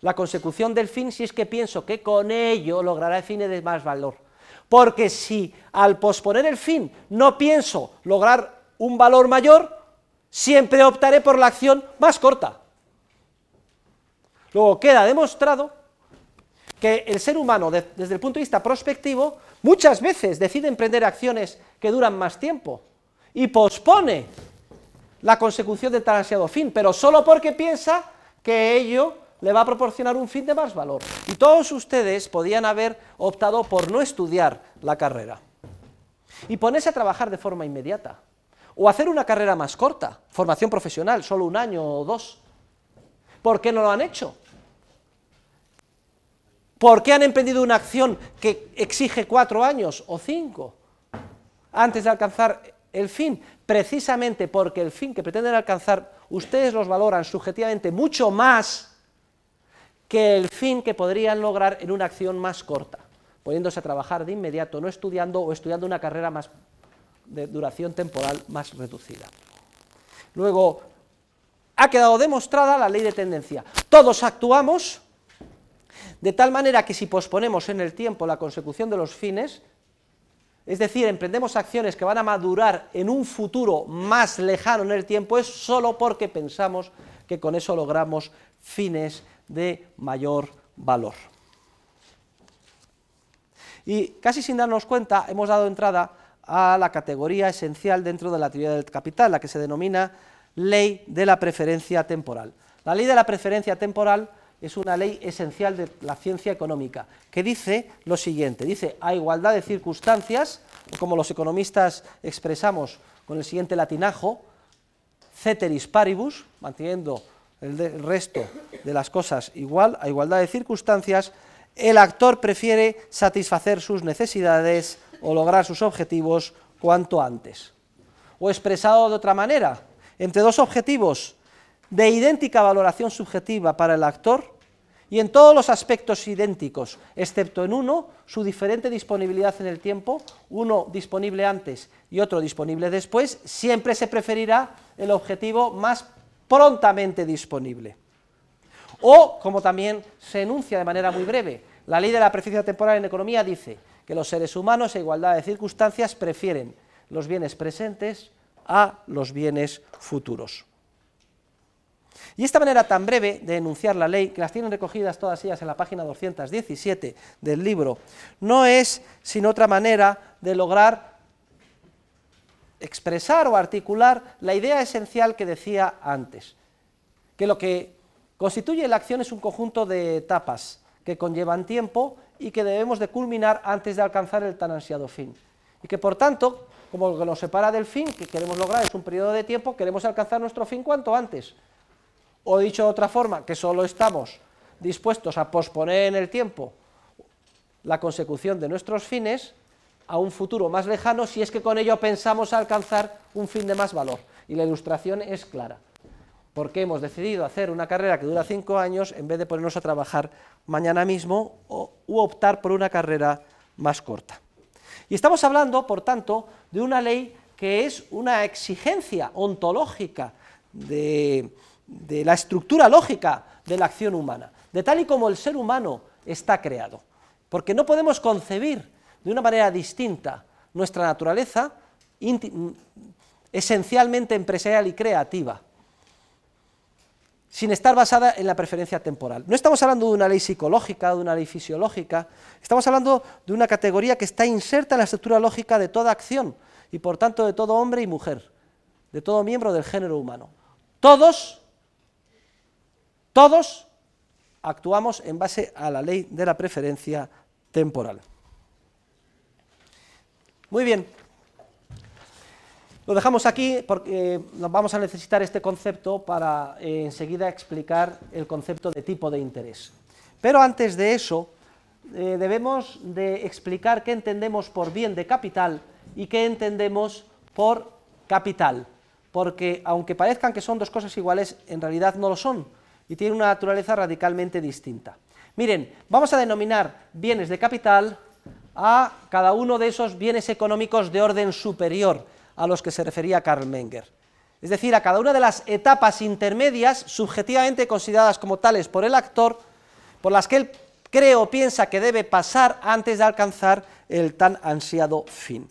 la consecución del fin si es que pienso que con ello logrará el fin de más valor. Porque si al posponer el fin no pienso lograr un valor mayor, siempre optaré por la acción más corta. Luego queda demostrado el ser humano, desde el punto de vista prospectivo, muchas veces decide emprender acciones que duran más tiempo y pospone la consecución de tan ansiado fin, pero solo porque piensa que ello le va a proporcionar un fin de más valor. Y todos ustedes podían haber optado por no estudiar la carrera y ponerse a trabajar de forma inmediata o hacer una carrera más corta, formación profesional, solo un año o dos. ¿Por qué no lo han hecho? ¿Por qué han emprendido una acción que exige cuatro años o cinco antes de alcanzar el fin? Precisamente porque el fin que pretenden alcanzar ustedes los valoran subjetivamente mucho más que el fin que podrían lograr en una acción más corta, poniéndose a trabajar de inmediato, no estudiando o estudiando una carrera más de duración temporal más reducida. Luego, ha quedado demostrada la ley de tendencia. Todos actuamos de tal manera que si posponemos en el tiempo la consecución de los fines, es decir, emprendemos acciones que van a madurar en un futuro más lejano en el tiempo, es solo porque pensamos que con eso logramos fines de mayor valor. Y casi sin darnos cuenta, hemos dado entrada a la categoría esencial dentro de la teoría del capital, la que se denomina ley de la preferencia temporal. La ley de la preferencia temporal es una ley esencial de la ciencia económica, que dice lo siguiente, dice, a igualdad de circunstancias, como los economistas expresamos con el siguiente latinajo, ceteris paribus, manteniendo el, resto de las cosas igual, a igualdad de circunstancias, el actor prefiere satisfacer sus necesidades o lograr sus objetivos cuanto antes. O expresado de otra manera, entre dos objetivos, de idéntica valoración subjetiva para el actor y en todos los aspectos idénticos, excepto en uno, su diferente disponibilidad en el tiempo, uno disponible antes y otro disponible después, siempre se preferirá el objetivo más prontamente disponible. O, como también se enuncia de manera muy breve, la ley de la preferencia temporal en economía dice que los seres humanos a igualdad de circunstancias prefieren los bienes presentes a los bienes futuros. Y esta manera tan breve de enunciar la ley, que las tienen recogidas todas ellas en la página 217 del libro, no es sin otra manera de lograr expresar o articular la idea esencial que decía antes, que lo que constituye la acción es un conjunto de etapas que conllevan tiempo y que debemos de culminar antes de alcanzar el tan ansiado fin. Y que por tanto, como lo que nos separa del fin que queremos lograr es un periodo de tiempo, queremos alcanzar nuestro fin cuanto antes. O dicho de otra forma, que solo estamos dispuestos a posponer en el tiempo la consecución de nuestros fines a un futuro más lejano si es que con ello pensamos alcanzar un fin de más valor. Y la ilustración es clara. Porque hemos decidido hacer una carrera que dura cinco años en vez de ponernos a trabajar mañana mismo o, u optar por una carrera más corta. Y estamos hablando, por tanto, de una ley que es una exigencia ontológica de, de la estructura lógica de la acción humana, de tal y como el ser humano está creado. Porque no podemos concebir de una manera distinta nuestra naturaleza esencialmente empresarial y creativa, sin estar basada en la preferencia temporal. No estamos hablando de una ley psicológica, de una ley fisiológica, estamos hablando de una categoría que está inserta en la estructura lógica de toda acción y por tanto de todo hombre y mujer, de todo miembro del género humano. Todos todos actuamos en base a la ley de la preferencia temporal. Muy bien. Lo dejamos aquí porque eh, nos vamos a necesitar este concepto para eh, enseguida explicar el concepto de tipo de interés. Pero antes de eso, eh, debemos de explicar qué entendemos por bien de capital y qué entendemos por capital, porque aunque parezcan que son dos cosas iguales, en realidad no lo son, y tiene una naturaleza radicalmente distinta. Miren, vamos a denominar bienes de capital a cada uno de esos bienes económicos de orden superior a los que se refería Karl Menger. Es decir, a cada una de las etapas intermedias, subjetivamente consideradas como tales por el actor, por las que él cree o piensa que debe pasar antes de alcanzar el tan ansiado fin.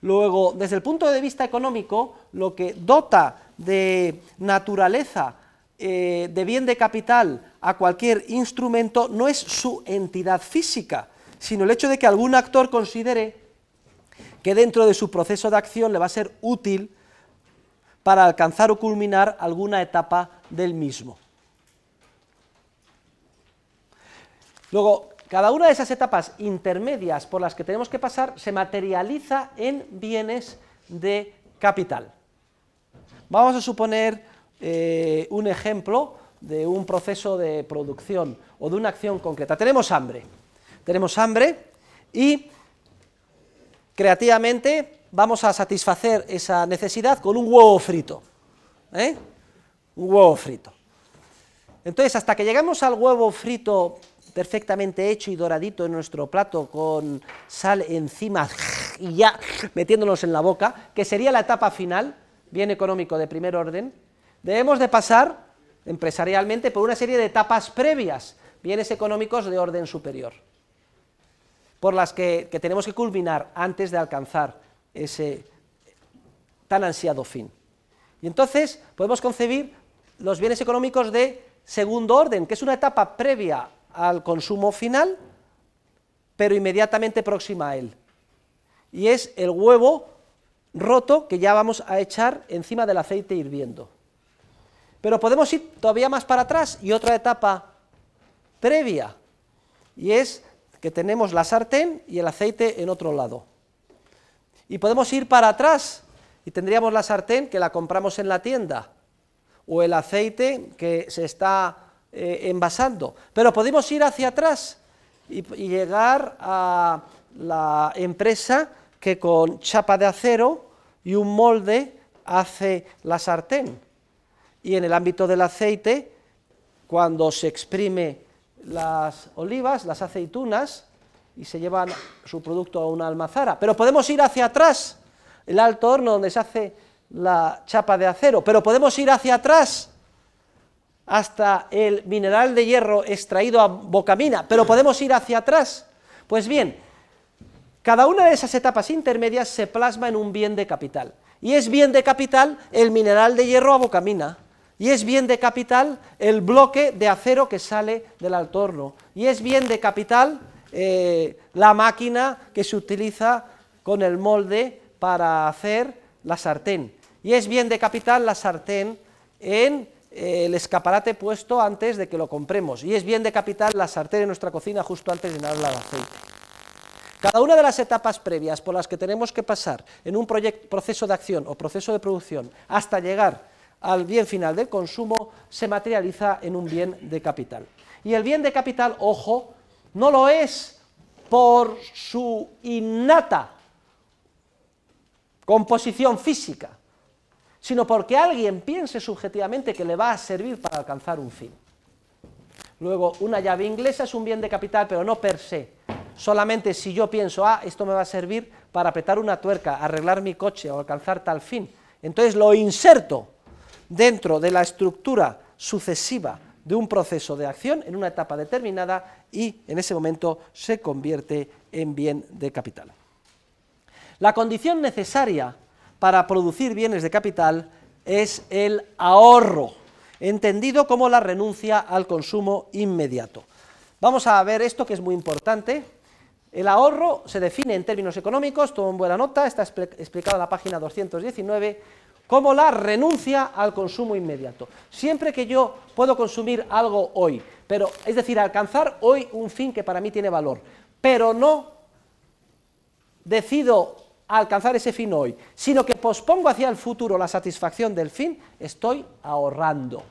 Luego, desde el punto de vista económico, lo que dota de naturaleza eh, de bien de capital a cualquier instrumento no es su entidad física, sino el hecho de que algún actor considere que dentro de su proceso de acción le va a ser útil para alcanzar o culminar alguna etapa del mismo. Luego, cada una de esas etapas intermedias por las que tenemos que pasar se materializa en bienes de capital. Vamos a suponer eh, un ejemplo de un proceso de producción o de una acción concreta. Tenemos hambre, tenemos hambre y creativamente vamos a satisfacer esa necesidad con un huevo frito. ¿eh? Un huevo frito. Entonces, hasta que llegamos al huevo frito perfectamente hecho y doradito en nuestro plato con sal encima y ya metiéndonos en la boca, que sería la etapa final, bien económico de primer orden, Debemos de pasar empresarialmente por una serie de etapas previas, bienes económicos de orden superior, por las que, que tenemos que culminar antes de alcanzar ese tan ansiado fin. Y entonces podemos concebir los bienes económicos de segundo orden, que es una etapa previa al consumo final, pero inmediatamente próxima a él. Y es el huevo roto que ya vamos a echar encima del aceite hirviendo. Pero podemos ir todavía más para atrás y otra etapa previa, y es que tenemos la sartén y el aceite en otro lado. Y podemos ir para atrás y tendríamos la sartén que la compramos en la tienda o el aceite que se está eh, envasando. Pero podemos ir hacia atrás y llegar a la empresa que con chapa de acero y un molde hace la sartén y en el ámbito del aceite, cuando se exprime las olivas, las aceitunas, y se llevan su producto a una almazara. Pero podemos ir hacia atrás, el alto horno donde se hace la chapa de acero, pero podemos ir hacia atrás hasta el mineral de hierro extraído a Bocamina, pero podemos ir hacia atrás. Pues bien, cada una de esas etapas intermedias se plasma en un bien de capital. Y es bien de capital el mineral de hierro a Bocamina. Y es bien de capital el bloque de acero que sale del altorno. Y es bien de capital eh, la máquina que se utiliza con el molde para hacer la sartén. Y es bien de capital la sartén en eh, el escaparate puesto antes de que lo compremos. Y es bien de capital la sartén en nuestra cocina justo antes de llenarla de aceite. Cada una de las etapas previas por las que tenemos que pasar en un proceso de acción o proceso de producción hasta llegar al bien final del consumo se materializa en un bien de capital. Y el bien de capital, ojo, no lo es por su innata composición física, sino porque alguien piense subjetivamente que le va a servir para alcanzar un fin. Luego, una llave inglesa es un bien de capital, pero no per se. Solamente si yo pienso, ah, esto me va a servir para apretar una tuerca, arreglar mi coche o alcanzar tal fin. Entonces lo inserto dentro de la estructura sucesiva de un proceso de acción en una etapa determinada y en ese momento se convierte en bien de capital. La condición necesaria para producir bienes de capital es el ahorro, entendido como la renuncia al consumo inmediato. Vamos a ver esto que es muy importante. El ahorro se define en términos económicos, todo buena nota, está explicado en la página 219 como la renuncia al consumo inmediato. Siempre que yo puedo consumir algo hoy, pero es decir, alcanzar hoy un fin que para mí tiene valor, pero no decido alcanzar ese fin hoy, sino que pospongo hacia el futuro la satisfacción del fin, estoy ahorrando.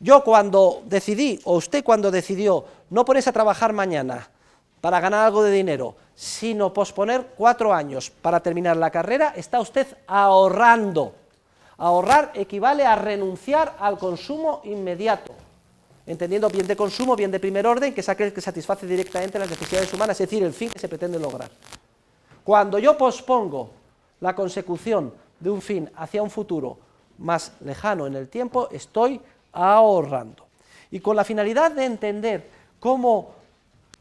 Yo cuando decidí, o usted cuando decidió, no ponerse a trabajar mañana para ganar algo de dinero, sino posponer cuatro años para terminar la carrera, está usted ahorrando. Ahorrar equivale a renunciar al consumo inmediato, entendiendo bien de consumo, bien de primer orden, que es aquel que satisface directamente las necesidades humanas, es decir, el fin que se pretende lograr. Cuando yo pospongo la consecución de un fin hacia un futuro más lejano en el tiempo, estoy ahorrando. Y con la finalidad de entender cómo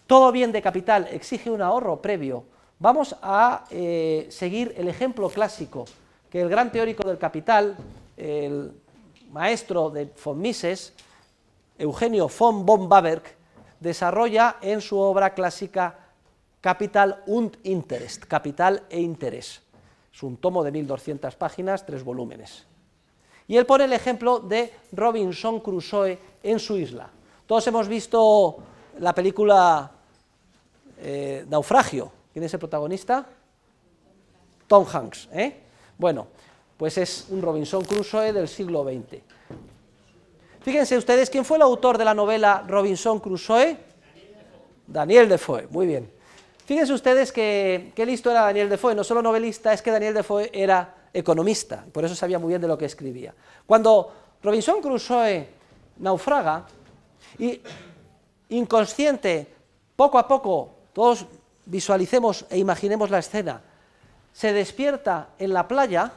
todo bien de capital exige un ahorro previo, vamos a eh, seguir el ejemplo clásico que el gran teórico del capital, el maestro de von Mises, Eugenio von von desarrolla en su obra clásica Capital und Interest, Capital e Interés. Es un tomo de 1200 páginas, tres volúmenes. Y él pone el ejemplo de Robinson Crusoe en su isla. Todos hemos visto la película eh, Naufragio. ¿Quién es el protagonista? Tom Hanks. ¿eh? Bueno, pues es un Robinson Crusoe del siglo XX. Fíjense ustedes, ¿quién fue el autor de la novela Robinson Crusoe? Daniel Defoe, muy bien. Fíjense ustedes que, qué listo era Daniel Defoe, no solo novelista, es que Daniel Defoe era economista, por eso sabía muy bien de lo que escribía. Cuando Robinson Crusoe naufraga, y inconsciente, poco a poco, todos visualicemos e imaginemos la escena, se despierta en la playa,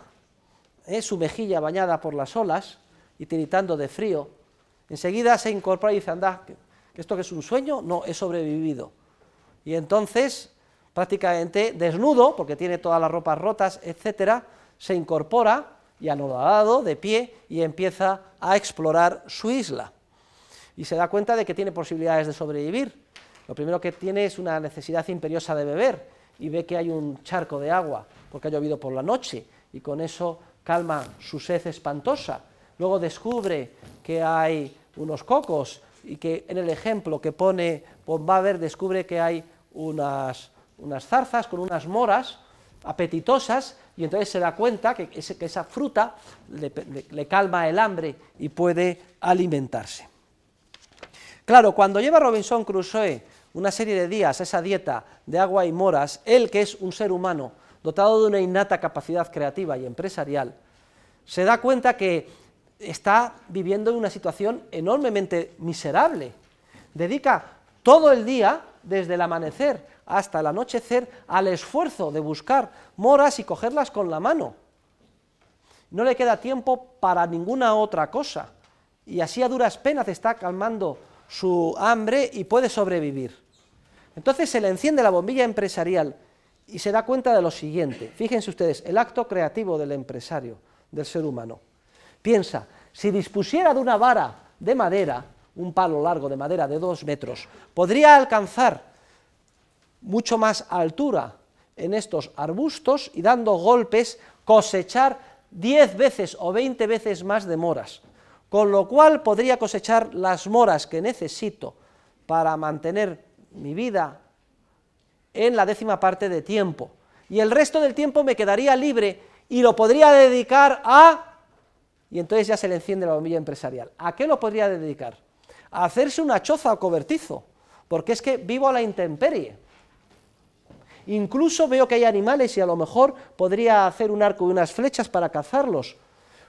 ¿eh? su mejilla bañada por las olas y tiritando de frío, enseguida se incorpora y dice, anda, ¿esto que es un sueño? No, he sobrevivido. Y entonces, prácticamente desnudo, porque tiene todas las ropas rotas, etc., se incorpora y anodado, de pie, y empieza a explorar su isla. Y se da cuenta de que tiene posibilidades de sobrevivir. Lo primero que tiene es una necesidad imperiosa de beber y ve que hay un charco de agua porque ha llovido por la noche y con eso calma su sed espantosa. Luego descubre que hay unos cocos y que en el ejemplo que pone Bombaber descubre que hay unas, unas zarzas con unas moras apetitosas y entonces se da cuenta que, que esa fruta le, calma el hambre y puede alimentarse. Claro, cuando lleva Robinson Crusoe una serie de días esa dieta de agua y moras, él que es un ser humano dotado de una innata capacidad creativa y empresarial, se da cuenta que está viviendo en una situación enormemente miserable. Dedica todo el día, desde el amanecer hasta el anochecer, al esfuerzo de buscar moras y cogerlas con la mano. No le queda tiempo para ninguna otra cosa. Y así a duras penas está calmando su hambre y puede sobrevivir. Entonces se le enciende la bombilla empresarial y se da cuenta de lo siguiente. Fíjense ustedes, el acto creativo del empresario, del ser humano. Piensa, si dispusiera de una vara de madera, un palo largo de madera de dos metros, podría alcanzar mucho más altura en estos arbustos y dando golpes cosechar diez veces o veinte veces más de moras con lo cual podría cosechar las moras que necesito para mantener mi vida en la décima parte de tiempo. Y el resto del tiempo me quedaría libre y lo podría dedicar a... Y entonces ya se le enciende la bombilla empresarial. ¿A qué lo podría dedicar? A hacerse una choza o cobertizo, porque es que vivo a la intemperie. Incluso veo que hay animales y a lo mejor podría hacer un arco y unas flechas para cazarlos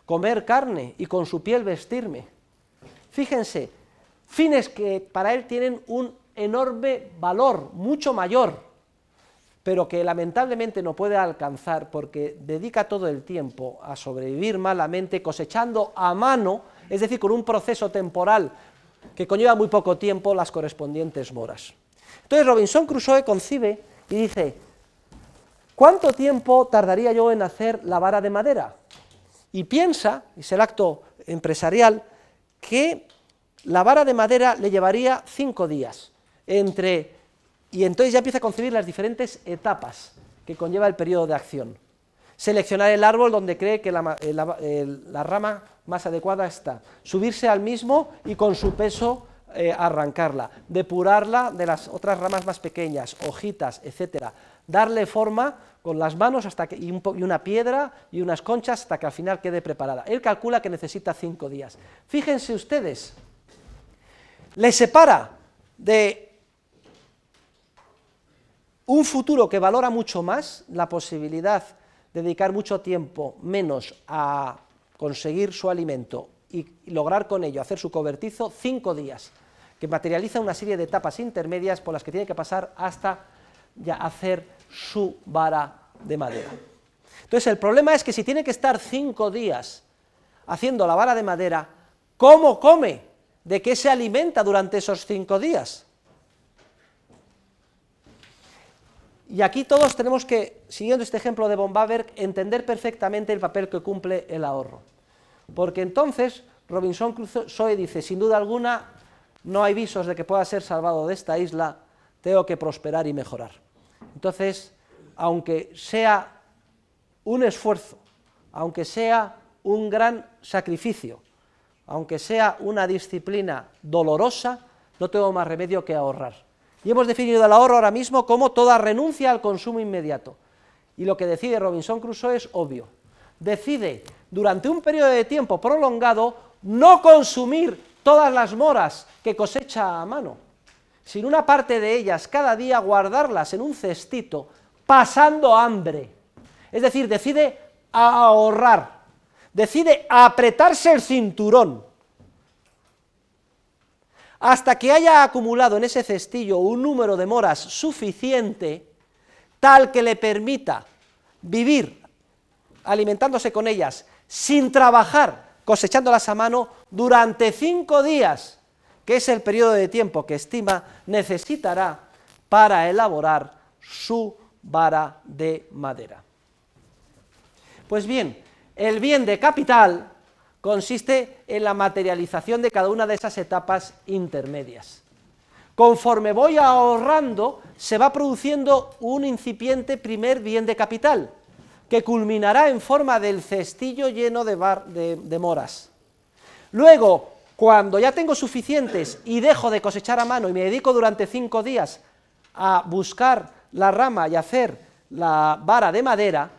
comer carne y con su piel vestirme. Fíjense, fines que para él tienen un enorme valor, mucho mayor, pero que lamentablemente no puede alcanzar porque dedica todo el tiempo a sobrevivir malamente cosechando a mano, es decir, con un proceso temporal que conlleva muy poco tiempo las correspondientes moras. Entonces Robinson Crusoe concibe y dice, ¿cuánto tiempo tardaría yo en hacer la vara de madera? y piensa, es el acto empresarial, que la vara de madera le llevaría cinco días entre y entonces ya empieza a concebir las diferentes etapas que conlleva el periodo de acción. Seleccionar el árbol donde cree que la, eh, eh, rama más adecuada está. Subirse al mismo y con su peso eh, arrancarla. Depurarla de las otras ramas más pequeñas, hojitas, etc. Darle forma con las manos hasta que, y, una piedra y unas conchas hasta que al final quede preparada. Él calcula que necesita cinco días. Fíjense ustedes, le separa de un futuro que valora mucho más la posibilidad de dedicar mucho tiempo menos a conseguir su alimento y lograr con ello hacer su cobertizo cinco días, que materializa una serie de etapas intermedias por las que tiene que pasar hasta ya hacer su vara de madera. Entonces el problema es que si tiene que estar cinco días haciendo la vara de madera, ¿cómo come? ¿De qué se alimenta durante esos cinco días? Y aquí todos tenemos que, siguiendo este ejemplo de Bombaberg, entender perfectamente el papel que cumple el ahorro. Porque entonces Robinson Crusoe dice, sin duda alguna, no hay visos de que pueda ser salvado de esta isla, tengo que prosperar y mejorar. Entonces, aunque sea un esfuerzo, aunque sea un gran sacrificio, aunque sea una disciplina dolorosa, no tengo más remedio que ahorrar. Y hemos definido el ahorro ahora mismo como toda renuncia al consumo inmediato. Y lo que decide Robinson Crusoe es obvio. Decide durante un periodo de tiempo prolongado no consumir todas las moras que cosecha a mano sin una parte de ellas cada día guardarlas en un cestito, pasando hambre. Es decir, decide ahorrar, decide apretarse el cinturón, hasta que haya acumulado en ese cestillo un número de moras suficiente, tal que le permita vivir alimentándose con ellas sin trabajar, cosechándolas a mano durante cinco días que es el periodo de tiempo que estima, necesitará para elaborar su vara de madera. Pues bien, el bien de capital consiste en la materialización de cada una de esas etapas intermedias. Conforme voy ahorrando, se va produciendo un incipiente primer bien de capital, que culminará en forma del cestillo lleno de, de moras. Luego, cuando ya tengo suficientes y dejo de cosechar a mano y me dedico durante cinco días a buscar la rama y hacer la vara de madera,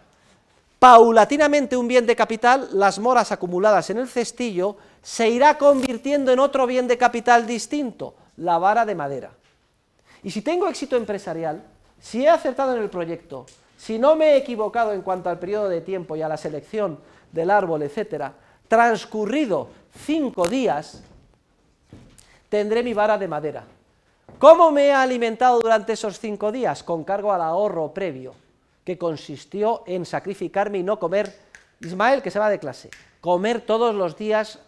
paulatinamente un bien de capital, las moras acumuladas en el cestillo, se irá convirtiendo en otro bien de capital distinto, la vara de madera. Y si tengo éxito empresarial, si he acertado en el proyecto, si no me he equivocado en cuanto al periodo de tiempo y a la selección del árbol, etc., transcurrido cinco días tendré mi vara de madera. ¿Cómo me he alimentado durante esos cinco días? Con cargo al ahorro previo, que consistió en sacrificarme y no comer, Ismael que se va de clase, comer todos los días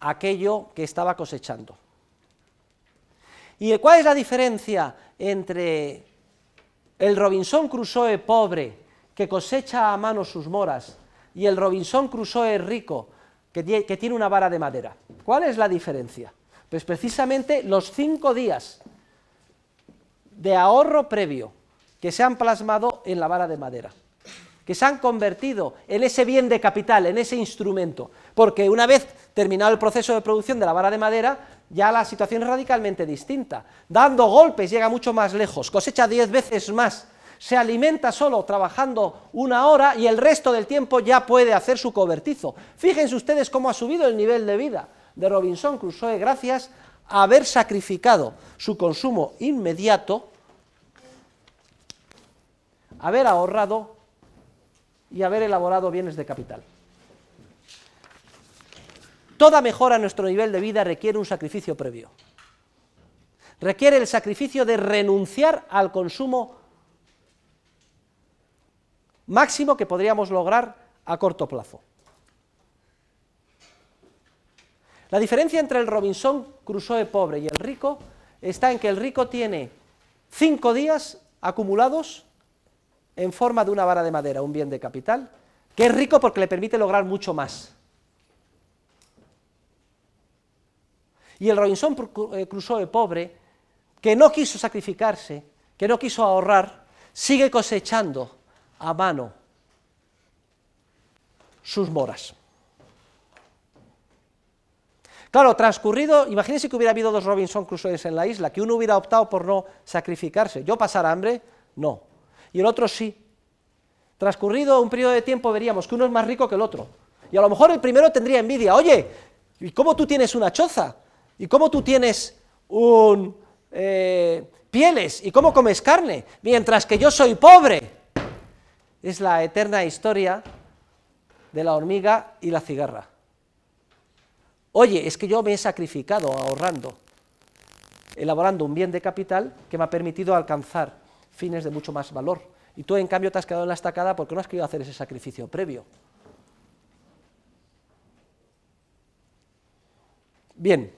aquello que estaba cosechando. ¿Y cuál es la diferencia entre el Robinson Crusoe pobre, que cosecha a mano sus moras, y el Robinson Crusoe rico, que, tiene una vara de madera. ¿Cuál es la diferencia? Pues precisamente los cinco días de ahorro previo que se han plasmado en la vara de madera, que se han convertido en ese bien de capital, en ese instrumento, porque una vez terminado el proceso de producción de la vara de madera, ya la situación es radicalmente distinta. Dando golpes llega mucho más lejos, cosecha diez veces más se alimenta solo trabajando una hora y el resto del tiempo ya puede hacer su cobertizo. Fíjense ustedes cómo ha subido el nivel de vida de Robinson Crusoe gracias a haber sacrificado su consumo inmediato, haber ahorrado y haber elaborado bienes de capital. Toda mejora en nuestro nivel de vida requiere un sacrificio previo. Requiere el sacrificio de renunciar al consumo máximo que podríamos lograr a corto plazo. La diferencia entre el Robinson Crusoe pobre y el rico está en que el rico tiene cinco días acumulados en forma de una vara de madera, un bien de capital, que es rico porque le permite lograr mucho más. Y el Robinson eh, Crusoe pobre, que no quiso sacrificarse, que no quiso ahorrar, sigue cosechando a mano sus moras. Claro, transcurrido, imagínense que hubiera habido dos Robinson Crusoe en la isla, que uno hubiera optado por no sacrificarse. Yo pasar hambre, no. Y el otro sí. Transcurrido un periodo de tiempo veríamos que uno es más rico que el otro. Y a lo mejor el primero tendría envidia. Oye, ¿y cómo tú tienes una choza? ¿Y cómo tú tienes un eh, pieles? ¿Y cómo comes carne? Mientras que yo soy pobre es la eterna historia de la hormiga y la cigarra. Oye, es que yo me he sacrificado ahorrando, elaborando un bien de capital que me ha permitido alcanzar fines de mucho más valor. Y tú, en cambio, te has quedado en la estacada porque no has querido hacer ese sacrificio previo. Bien,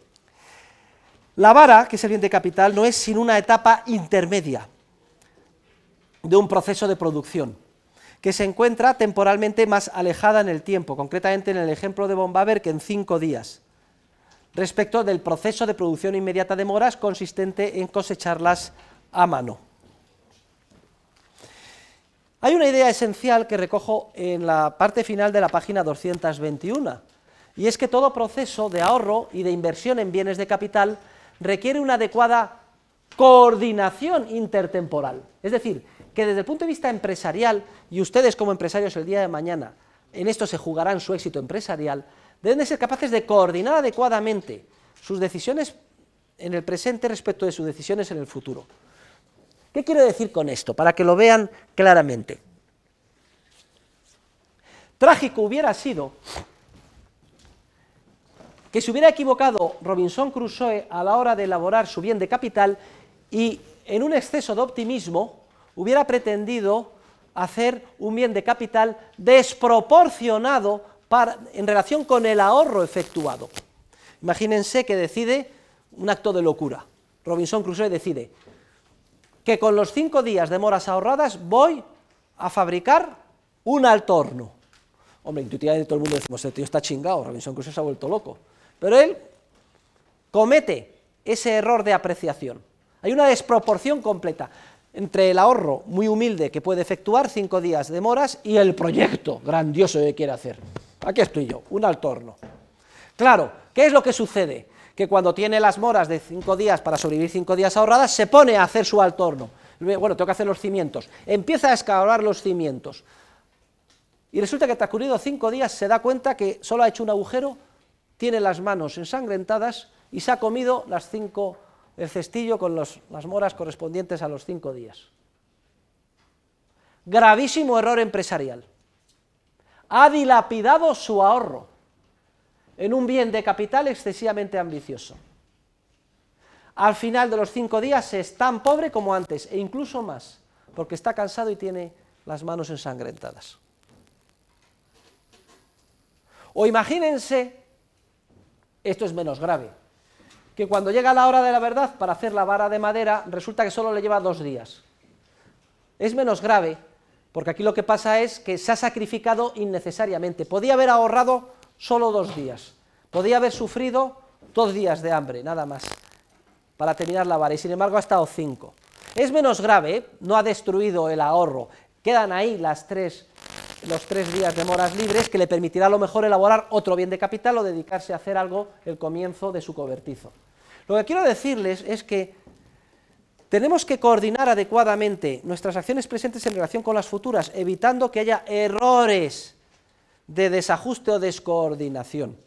la vara, que es el bien de capital, no es sino una etapa intermedia de un proceso de producción que se encuentra temporalmente más alejada en el tiempo, concretamente en el ejemplo de Bombaber, que en cinco días, respecto del proceso de producción inmediata de moras consistente en cosecharlas a mano. Hay una idea esencial que recojo en la parte final de la página 221, y es que todo proceso de ahorro y de inversión en bienes de capital requiere una adecuada coordinación intertemporal. Es decir, que desde el punto de vista empresarial, y ustedes como empresarios el día de mañana, en esto se jugarán su éxito empresarial, deben de ser capaces de coordinar adecuadamente sus decisiones en el presente respecto de sus decisiones en el futuro. ¿Qué quiero decir con esto? Para que lo vean claramente. Trágico hubiera sido que se hubiera equivocado Robinson Crusoe a la hora de elaborar su bien de capital y en un exceso de optimismo hubiera pretendido hacer un bien de capital desproporcionado en relación con el ahorro efectuado. Imagínense que decide un acto de locura. Robinson Crusoe decide que con los cinco días de moras ahorradas voy a fabricar un altorno. horno. Hombre, intuitivamente todo el mundo decimos, este tío está chingado, Robinson Crusoe se ha vuelto loco. Pero él comete ese error de apreciación. Hay una desproporción completa entre el ahorro muy humilde que puede efectuar, cinco días de moras, y el proyecto grandioso que quiere hacer. Aquí estoy yo, un altorno. Claro, ¿qué es lo que sucede? Que cuando tiene las moras de cinco días para sobrevivir cinco días ahorradas, se pone a hacer su altorno. Bueno, tengo que hacer los cimientos. Empieza a escalar los cimientos. Y resulta que transcurrido cinco días se da cuenta que solo ha hecho un agujero, tiene las manos ensangrentadas y se ha comido las cinco el cestillo con las moras correspondientes a los cinco días. Gravísimo error empresarial. Ha dilapidado su ahorro en un bien de capital excesivamente ambicioso. Al final de los cinco días es tan pobre como antes, e incluso más, porque está cansado y tiene las manos ensangrentadas. O imagínense, esto es menos grave, que cuando llega la hora de la verdad para hacer la vara de madera, resulta que solo le lleva dos días. Es menos grave, porque aquí lo que pasa es que se ha sacrificado innecesariamente. Podía haber ahorrado solo dos días. Podía haber sufrido dos días de hambre, nada más, para terminar la vara. Y sin embargo ha estado cinco. Es menos grave, ¿eh? no ha destruido el ahorro. Quedan ahí los tres días de moras libres que le permitirá a lo mejor elaborar otro bien de capital o dedicarse a hacer algo el comienzo de su cobertizo. Lo que quiero decirles es que tenemos que coordinar adecuadamente nuestras acciones presentes en relación con las futuras, evitando que haya errores de desajuste o descoordinación.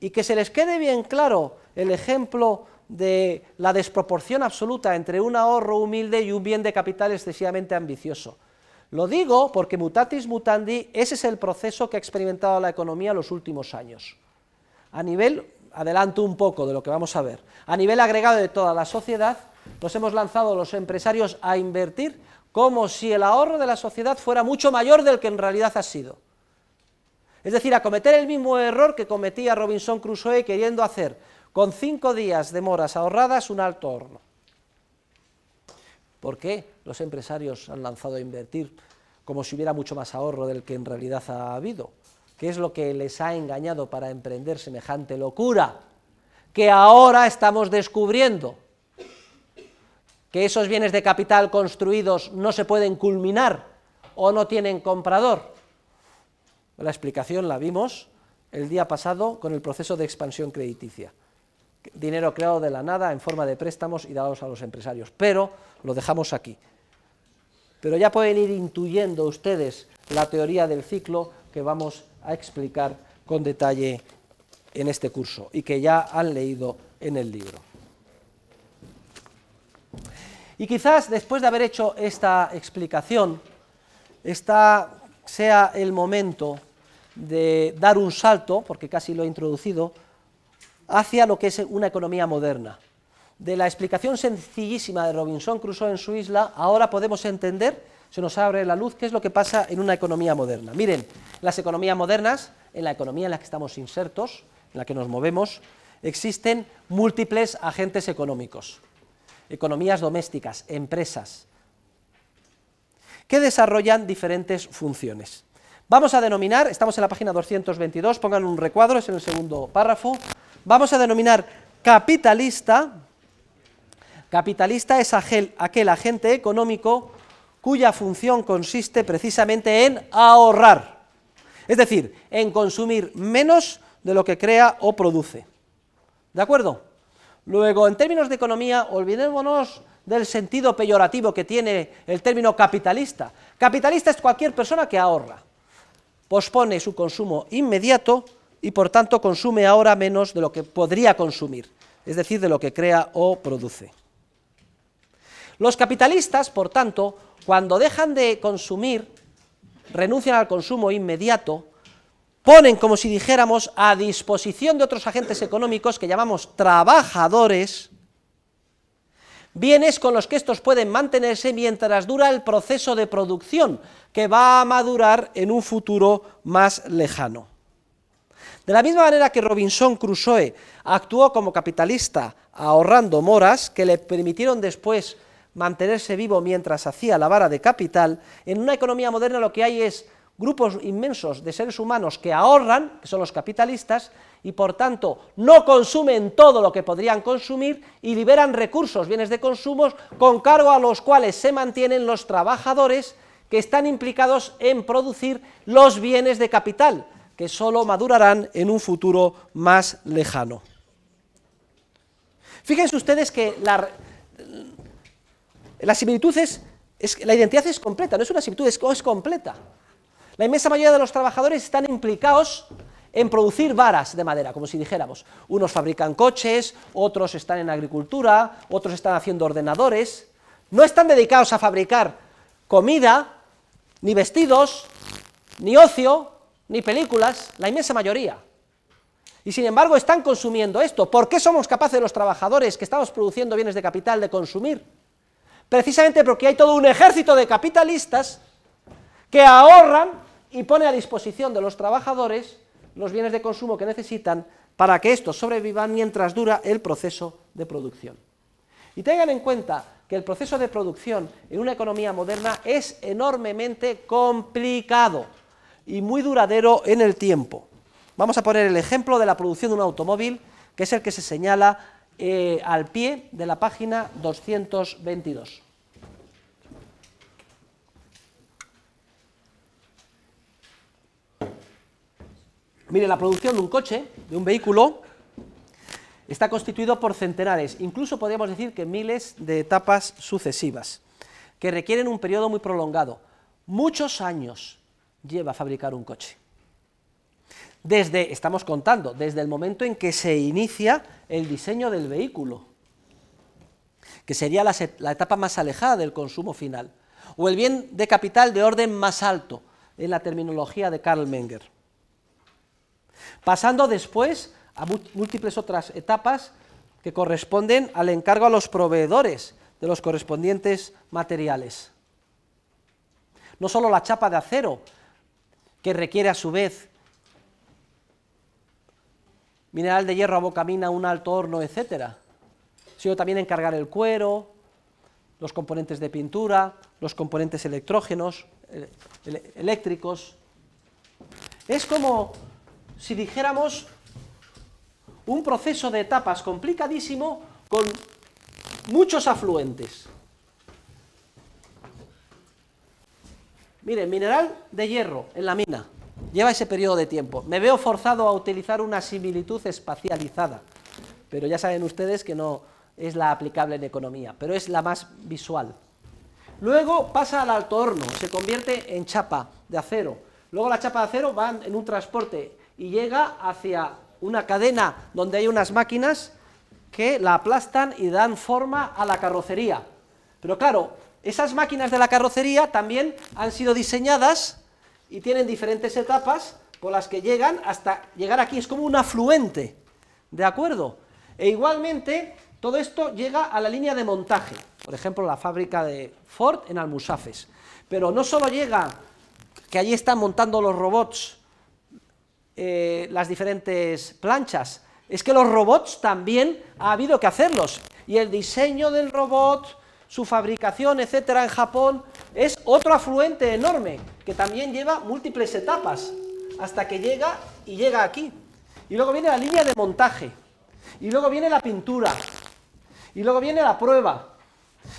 Y que se les quede bien claro el ejemplo de la desproporción absoluta entre un ahorro humilde y un bien de capital excesivamente ambicioso. Lo digo porque mutatis mutandi, ese es el proceso que ha experimentado la economía en los últimos años, a nivel adelanto un poco de lo que vamos a ver. A nivel agregado de toda la sociedad, nos hemos lanzado los empresarios a invertir como si el ahorro de la sociedad fuera mucho mayor del que en realidad ha sido. Es decir, a cometer el mismo error que cometía Robinson Crusoe queriendo hacer con cinco días de moras ahorradas un alto horno. ¿Por qué los empresarios han lanzado a invertir como si hubiera mucho más ahorro del que en realidad ha habido? qué es lo que les ha engañado para emprender semejante locura, que ahora estamos descubriendo que esos bienes de capital construidos no se pueden culminar o no tienen comprador. La explicación la vimos el día pasado con el proceso de expansión crediticia. Dinero creado de la nada en forma de préstamos y dados a los empresarios, pero lo dejamos aquí. Pero ya pueden ir intuyendo ustedes la teoría del ciclo que vamos a explicar con detalle en este curso y que ya han leído en el libro. Y quizás después de haber hecho esta explicación, sea el momento de dar un salto, porque casi lo he introducido, hacia lo que es una economía moderna. De la explicación sencillísima de Robinson Crusoe en su isla, ahora podemos entender se nos abre la luz, qué es lo que pasa en una economía moderna. Miren, las economías modernas, en la economía en la que estamos insertos, en la que nos movemos, existen múltiples agentes económicos, economías domésticas, empresas, que desarrollan diferentes funciones. Vamos a denominar, estamos en la página 222, pongan un recuadro, es en el segundo párrafo, vamos a denominar capitalista, capitalista es aquel, aquel agente económico cuya función consiste precisamente en ahorrar, es decir, en consumir menos de lo que crea o produce. ¿De acuerdo? Luego, en términos de economía, olvidémonos del sentido peyorativo que tiene el término capitalista. Capitalista es cualquier persona que ahorra, pospone su consumo inmediato y por tanto consume ahora menos de lo que podría consumir, es decir, de lo que crea o produce. Los capitalistas, por tanto, cuando dejan de consumir, renuncian al consumo inmediato, ponen, como si dijéramos, a disposición de otros agentes económicos que llamamos trabajadores, bienes con los que estos pueden mantenerse mientras dura el proceso de producción, que va a madurar en un futuro más lejano. De la misma manera que Robinson Crusoe actuó como capitalista ahorrando moras que le permitieron después mantenerse vivo mientras hacía la vara de capital, en una economía moderna lo que hay es grupos inmensos de seres humanos que ahorran, que son los capitalistas, y por tanto no consumen todo lo que podrían consumir y liberan recursos, bienes de consumo, con cargo a los cuales se mantienen los trabajadores que están implicados en producir los bienes de capital, que solo madurarán en un futuro más lejano. Fíjense ustedes que la, la similitud es, la identidad es completa, no es una similitud, es completa. La inmensa mayoría de los trabajadores están implicados en producir varas de madera, como si dijéramos. Unos fabrican coches, otros están en agricultura, otros están haciendo ordenadores. No están dedicados a fabricar comida, ni vestidos, ni ocio, ni películas, la inmensa mayoría. Y sin embargo están consumiendo esto. ¿Por qué somos capaces los trabajadores que estamos produciendo bienes de capital de consumir? precisamente porque hay todo un ejército de capitalistas que ahorran y pone a disposición de los trabajadores los bienes de consumo que necesitan para que estos sobrevivan mientras dura el proceso de producción. Y tengan en cuenta que el proceso de producción en una economía moderna es enormemente complicado y muy duradero en el tiempo. Vamos a poner el ejemplo de la producción de un automóvil, que es el que se señala eh, al pie de la página 222. Mire, la producción de un coche, de un vehículo, está constituido por centenares, incluso podríamos decir que miles de etapas sucesivas, que requieren un periodo muy prolongado. Muchos años lleva fabricar un coche. Desde, estamos contando, desde el momento en que se inicia el diseño del vehículo, que sería la, la etapa más alejada del consumo final, o el bien de capital de orden más alto, en la terminología de Karl Menger. Pasando después a múltiples otras etapas que corresponden al encargo a los proveedores de los correspondientes materiales. No solo la chapa de acero, que requiere a su vez mineral de hierro, mina un alto horno, etc. Sino también encargar el cuero, los componentes de pintura, los componentes electrógenos, eléctricos. Es como si dijéramos un proceso de etapas complicadísimo con muchos afluentes. Miren, mineral de hierro en la mina. Lleva ese periodo de tiempo. Me veo forzado a utilizar una similitud espacializada, pero ya saben ustedes que no es la aplicable en economía, pero es la más visual. Luego pasa al alto horno, se convierte en chapa de acero. Luego la chapa de acero va en un transporte y llega hacia una cadena donde hay unas máquinas que la aplastan y dan forma a la carrocería. Pero claro, esas máquinas de la carrocería también han sido diseñadas y tienen diferentes etapas por las que llegan hasta llegar aquí. Es como un afluente, ¿de acuerdo? E igualmente, todo esto llega a la línea de montaje. Por ejemplo, la fábrica de Ford en Almusafes. Pero no solo llega que allí están montando los robots, eh, las diferentes planchas, es que los robots también ha habido que hacerlos. Y el diseño del robot, su fabricación, etcétera, en Japón, es otro afluente enorme que también lleva múltiples etapas hasta que llega y llega aquí. Y luego viene la línea de montaje. Y luego viene la pintura. Y luego viene la prueba.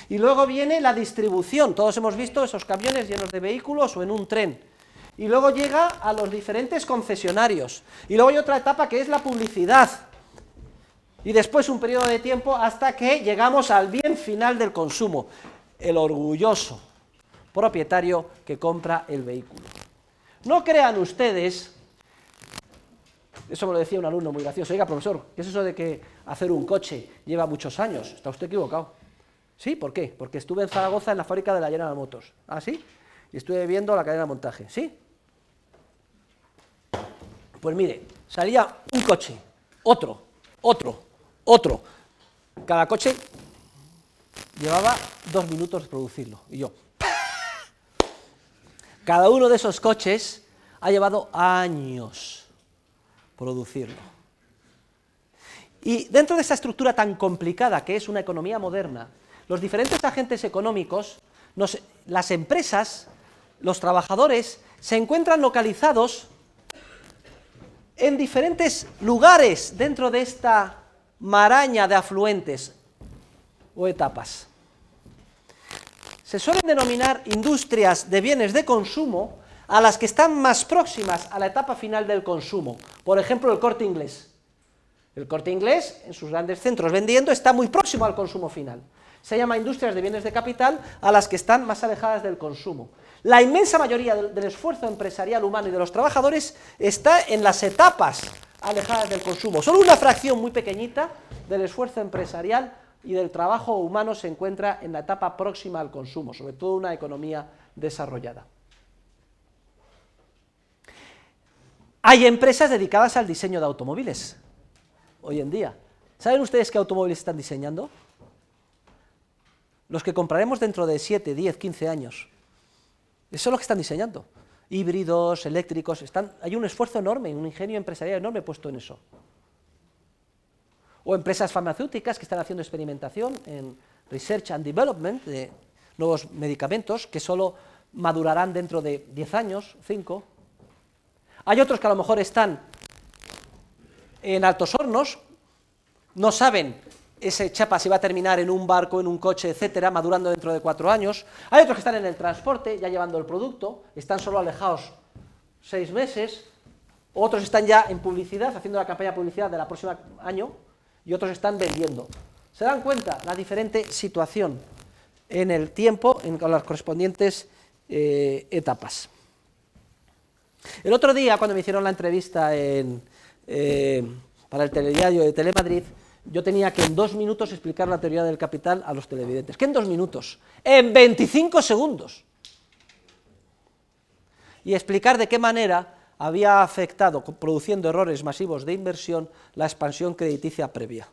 Y luego viene la distribución. Todos hemos visto esos camiones llenos de vehículos o en un tren. Y luego llega a los diferentes concesionarios. Y luego hay otra etapa que es la publicidad. Y después un periodo de tiempo hasta que llegamos al bien final del consumo, el orgulloso, propietario que compra el vehículo. No crean ustedes, eso me lo decía un alumno muy gracioso, oiga profesor, ¿qué es eso de que hacer un coche lleva muchos años? Está usted equivocado. ¿Sí? ¿Por qué? Porque estuve en Zaragoza en la fábrica de la de motos, ¿Ah, sí? Y estuve viendo la cadena de montaje. ¿Sí? Pues mire, salía un coche, otro, otro, otro. Cada coche llevaba dos minutos producirlo. Y yo, cada uno de esos coches ha llevado años producirlo. Y dentro de esta estructura tan complicada que es una economía moderna, los diferentes agentes económicos, las empresas, los trabajadores, se encuentran localizados en diferentes lugares dentro de esta maraña de afluentes o etapas se suelen denominar industrias de bienes de consumo a las que están más próximas a la etapa final del consumo. Por ejemplo, el corte inglés. El corte inglés, en sus grandes centros vendiendo, está muy próximo al consumo final. Se llama industrias de bienes de capital a las que están más alejadas del consumo. La inmensa mayoría del, esfuerzo empresarial humano y de los trabajadores está en las etapas alejadas del consumo. Solo una fracción muy pequeñita del esfuerzo empresarial y del trabajo humano se encuentra en la etapa próxima al consumo, sobre todo una economía desarrollada. Hay empresas dedicadas al diseño de automóviles hoy en día. ¿Saben ustedes qué automóviles están diseñando? Los que compraremos dentro de 7, 10, 15 años. Eso es lo que están diseñando. Híbridos, eléctricos, están, hay un esfuerzo enorme, un ingenio empresarial enorme puesto en eso o empresas farmacéuticas que están haciendo experimentación en Research and Development de nuevos medicamentos que solo madurarán dentro de 10 años, 5. Hay otros que a lo mejor están en altos hornos, no saben ese chapa si va a terminar en un barco, en un coche, etcétera, madurando dentro de cuatro años. Hay otros que están en el transporte, ya llevando el producto, están solo alejados seis meses. Otros están ya en publicidad, haciendo la campaña de publicidad del próximo año, y otros están vendiendo. ¿Se dan cuenta la diferente situación en el tiempo, en las correspondientes eh, etapas? El otro día, cuando me hicieron la entrevista eh, para el telediario de Telemadrid, yo tenía que en dos minutos explicar la teoría del capital a los televidentes. ¿Qué en dos minutos? En 25 segundos. Y explicar de qué manera había afectado, produciendo errores masivos de inversión, la expansión crediticia previa.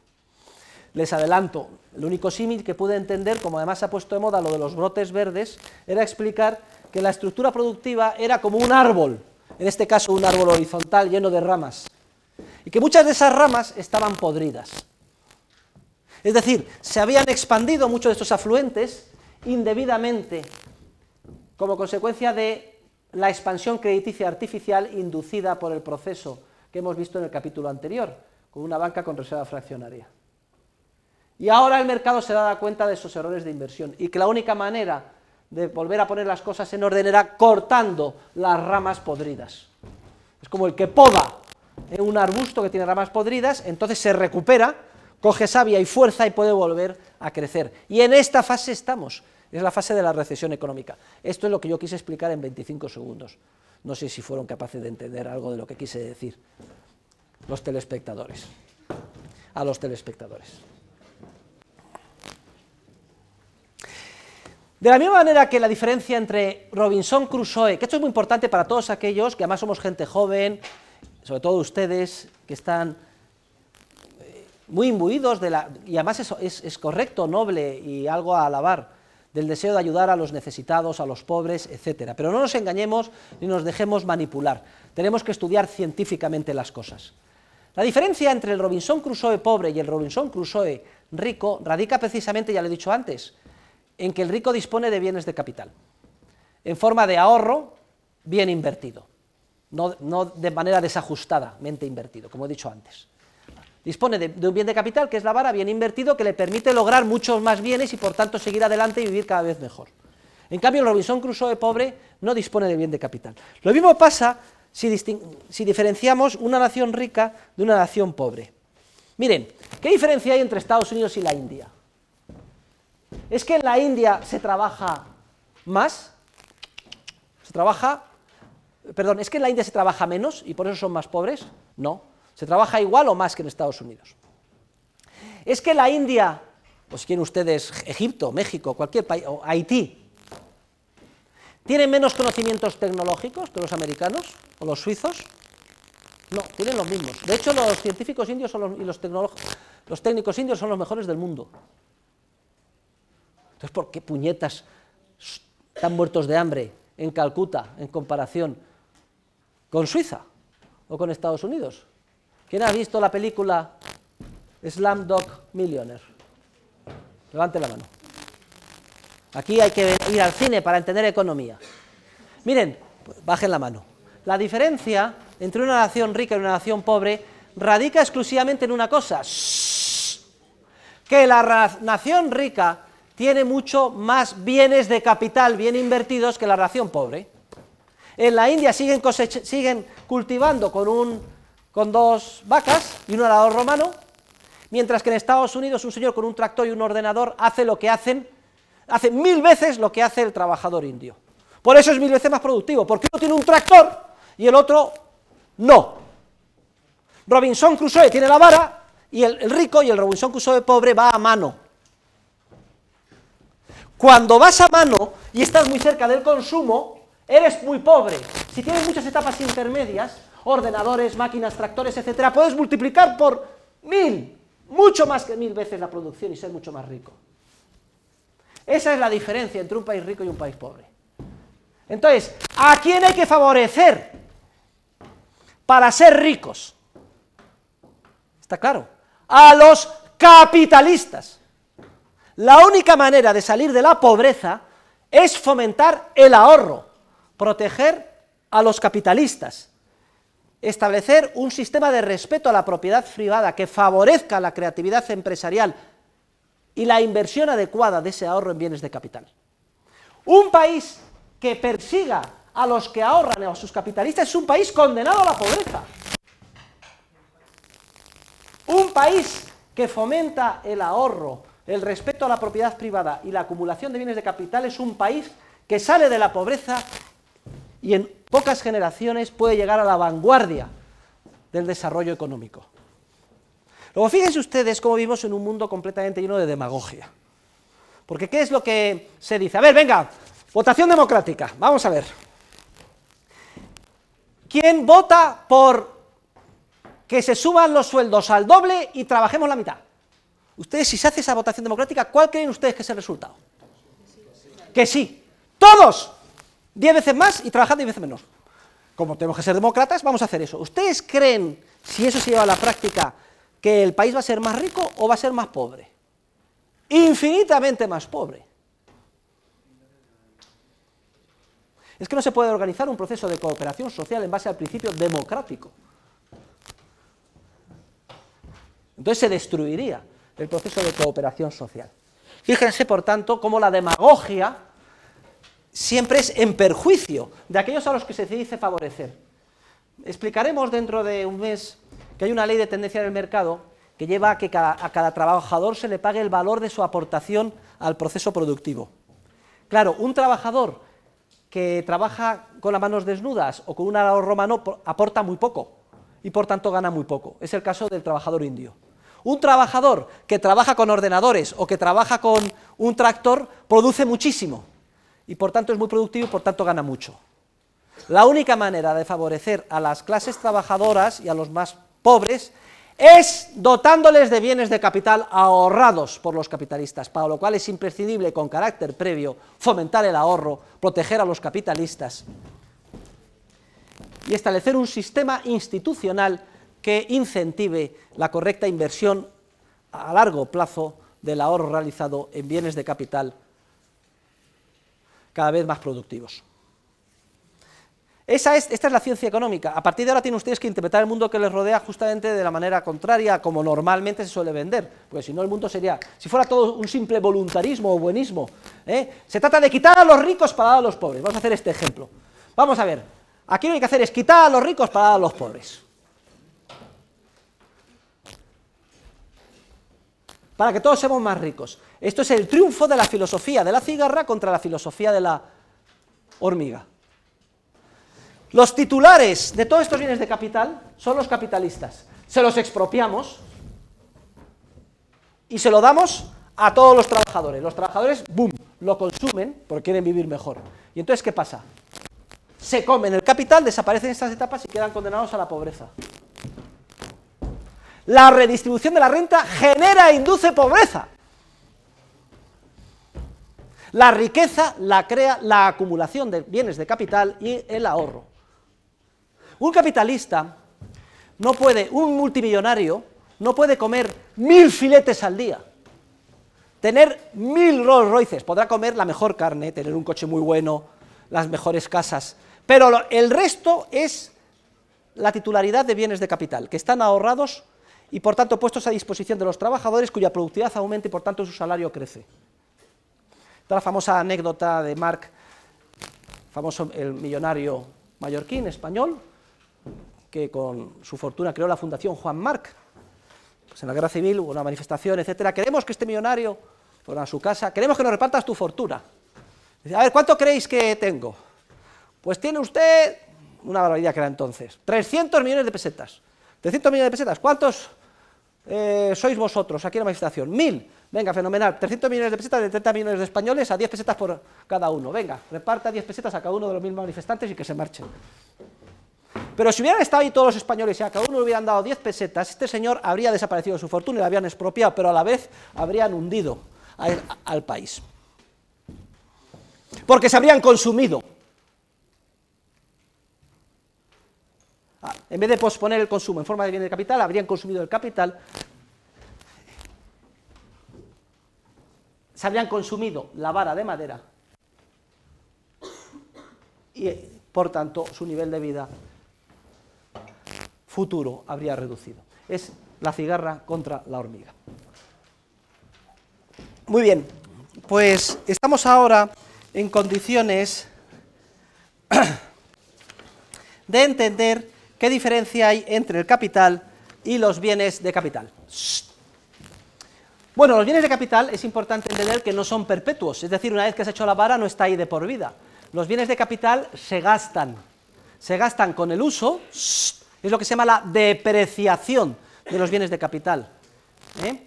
Les adelanto, el único símil que pude entender, como además ha puesto de moda lo de los brotes verdes, era explicar que la estructura productiva era como un árbol, en este caso un árbol horizontal lleno de ramas, y que muchas de esas ramas estaban podridas. Es decir, se habían expandido muchos de estos afluentes indebidamente como consecuencia de la expansión crediticia artificial inducida por el proceso que hemos visto en el capítulo anterior, con una banca con reserva fraccionaria. Y ahora el mercado se da cuenta de esos errores de inversión y que la única manera de volver a poner las cosas en orden era cortando las ramas podridas. Es como el que poda en un arbusto que tiene ramas podridas, entonces se recupera, coge savia y fuerza y puede volver a crecer. Y en esta fase estamos. Es la fase de la recesión económica. Esto es lo que yo quise explicar en 25 segundos. No sé si fueron capaces de entender algo de lo que quise decir. Los telespectadores. A los telespectadores. De la misma manera que la diferencia entre Robinson Crusoe, que esto es muy importante para todos aquellos que además somos gente joven, sobre todo ustedes que están eh, muy imbuidos de la... y además es correcto, noble y algo a alabar del deseo de ayudar a los necesitados, a los pobres, etc. Pero no nos engañemos ni nos dejemos manipular. Tenemos que estudiar científicamente las cosas. La diferencia entre el Robinson Crusoe pobre y el Robinson Crusoe rico radica precisamente, ya lo he dicho antes, en que el rico dispone de bienes de capital, en forma de ahorro bien invertido, no, de manera desajustadamente invertido, como he dicho antes. Dispone de, un bien de capital, que es la vara, bien invertido, que le permite lograr muchos más bienes y por tanto seguir adelante y vivir cada vez mejor. En cambio, el Robinson Crusoe pobre no dispone de bien de capital. Lo mismo pasa si, si diferenciamos una nación rica de una nación pobre. Miren, ¿qué diferencia hay entre Estados Unidos y la India? ¿Es que en la India se trabaja más? ¿Se trabaja? Perdón, ¿es que en la India se trabaja menos y por eso son más pobres? No. Se trabaja igual o más que en Estados Unidos. Es que la India, o pues si quieren ustedes Egipto, México, cualquier país, o Haití, ¿tienen menos conocimientos tecnológicos que los americanos o los suizos? No, tienen los mismos. De hecho, los científicos indios son y los, los técnicos indios son los mejores del mundo. Entonces, ¿por qué puñetas están muertos de hambre en Calcuta en comparación con Suiza o con Estados Unidos? ¿Quién ha visto la película Slam dog Millionaire? Levante la mano. Aquí hay que ir al cine para entender economía. Miren, bajen la mano. La diferencia entre una nación rica y una nación pobre radica exclusivamente en una cosa. que la nación rica tiene mucho más bienes de capital bien invertidos que la nación pobre. En la India siguen cultivando con un con dos vacas y un orador romano, mientras que en Estados Unidos un señor con un tractor y un ordenador hace lo que hacen, hace mil veces lo que hace el trabajador indio. Por eso es mil veces más productivo, porque uno tiene un tractor y el otro no. Robinson Crusoe tiene la vara y el rico y el Robinson Crusoe pobre va a mano. Cuando vas a mano y estás muy cerca del consumo, eres muy pobre. Si tienes muchas etapas intermedias, ordenadores, máquinas, tractores, etcétera, puedes multiplicar por mil, mucho más que mil veces la producción y ser mucho más rico. Esa es la diferencia entre un país rico y un país pobre. Entonces, ¿a quién hay que favorecer para ser ricos? ¿Está claro? A los capitalistas. La única manera de salir de la pobreza es fomentar el ahorro, proteger a los capitalistas establecer un sistema de respeto a la propiedad privada que favorezca la creatividad empresarial y la inversión adecuada de ese ahorro en bienes de capital. Un país que persiga a los que ahorran a sus capitalistas es un país condenado a la pobreza. Un país que fomenta el ahorro, el respeto a la propiedad privada y la acumulación de bienes de capital es un país que sale de la pobreza y en pocas generaciones puede llegar a la vanguardia del desarrollo económico. Luego fíjense ustedes cómo vivimos en un mundo completamente lleno de demagogia. Porque ¿qué es lo que se dice? A ver, venga, votación democrática. Vamos a ver. ¿Quién vota por que se suban los sueldos al doble y trabajemos la mitad? Ustedes, si se hace esa votación democrática, ¿cuál creen ustedes que es el resultado? Que sí. ¡Todos! Diez veces más y trabajando diez veces menos. Como tenemos que ser demócratas, vamos a hacer eso. ¿Ustedes creen, si eso se lleva a la práctica, que el país va a ser más rico o va a ser más pobre? Infinitamente más pobre. Es que no se puede organizar un proceso de cooperación social en base al principio democrático. Entonces se destruiría el proceso de cooperación social. Fíjense, por tanto, cómo la demagogia siempre es en perjuicio de aquellos a los que se dice favorecer. Explicaremos dentro de un mes que hay una ley de tendencia del mercado que lleva a que a cada trabajador se le pague el valor de su aportación al proceso productivo. Claro, un trabajador que trabaja con las manos desnudas o con un arado romano aporta muy poco y por tanto gana muy poco. Es el caso del trabajador indio. Un trabajador que trabaja con ordenadores o que trabaja con un tractor produce muchísimo y por tanto es muy productivo y por tanto gana mucho. La única manera de favorecer a las clases trabajadoras y a los más pobres es dotándoles de bienes de capital ahorrados por los capitalistas, para lo cual es imprescindible con carácter previo fomentar el ahorro, proteger a los capitalistas y establecer un sistema institucional que incentive la correcta inversión a largo plazo del ahorro realizado en bienes de capital cada vez más productivos. Esa es, esta es la ciencia económica. A partir de ahora tienen ustedes que interpretar el mundo que les rodea justamente de la manera contraria como normalmente se suele vender, porque si no el mundo sería, si fuera todo un simple voluntarismo o buenismo, ¿eh? se trata de quitar a los ricos para dar a los pobres. Vamos a hacer este ejemplo. Vamos a ver, aquí lo que hay que hacer es quitar a los ricos para dar a los pobres. Para que todos seamos más ricos. Esto es el triunfo de la filosofía de la cigarra contra la filosofía de la hormiga. Los titulares de todos estos bienes de capital son los capitalistas. Se los expropiamos y se lo damos a todos los trabajadores. Los trabajadores, boom, lo consumen porque quieren vivir mejor. ¿Y entonces qué pasa? Se comen el capital, desaparecen estas etapas y quedan condenados a la pobreza. La redistribución de la renta genera e induce pobreza. La riqueza la crea la acumulación de bienes de capital y el ahorro. Un capitalista no puede, un multimillonario, no puede comer mil filetes al día. Tener mil Rolls Royces, podrá comer la mejor carne, tener un coche muy bueno, las mejores casas, pero el resto es la titularidad de bienes de capital, que están ahorrados y por tanto puestos a disposición de los trabajadores cuya productividad aumenta y por tanto su salario crece la famosa anécdota de Marc, famoso el millonario mallorquín español, que con su fortuna creó la Fundación Juan Marc. Pues en la Guerra Civil hubo una manifestación, etcétera. Queremos que este millonario fuera a su casa, queremos que nos repartas tu fortuna. a ver, ¿cuánto creéis que tengo? Pues tiene usted, una barbaridad que era entonces, 300 millones de pesetas. 300 millones de pesetas, ¿cuántos eh, sois vosotros aquí en la manifestación? Mil. Venga, fenomenal. 300 millones de pesetas de 30 millones de españoles a 10 pesetas por cada uno. Venga, reparta 10 pesetas a cada uno de los mil manifestantes y que se marchen. Pero si hubieran estado ahí todos los españoles y a cada uno le hubieran dado 10 pesetas, este señor habría desaparecido de su fortuna y la habrían expropiado, pero a la vez habrían hundido al país. Porque se habrían consumido. Ah, en vez de posponer el consumo en forma de bien de capital, habrían consumido el capital se habían consumido la vara de madera y, eh, por tanto, su nivel de vida futuro habría reducido. Es la cigarra contra la hormiga. Muy bien, pues estamos ahora en condiciones de entender qué diferencia hay entre el capital y los bienes de capital. Bueno, los bienes de capital es importante entender que no son perpetuos, es decir, una vez que se ha hecho la vara no está ahí de por vida. Los bienes de capital se gastan, se gastan con el uso, es lo que se llama la depreciación de los bienes de capital. ¿eh?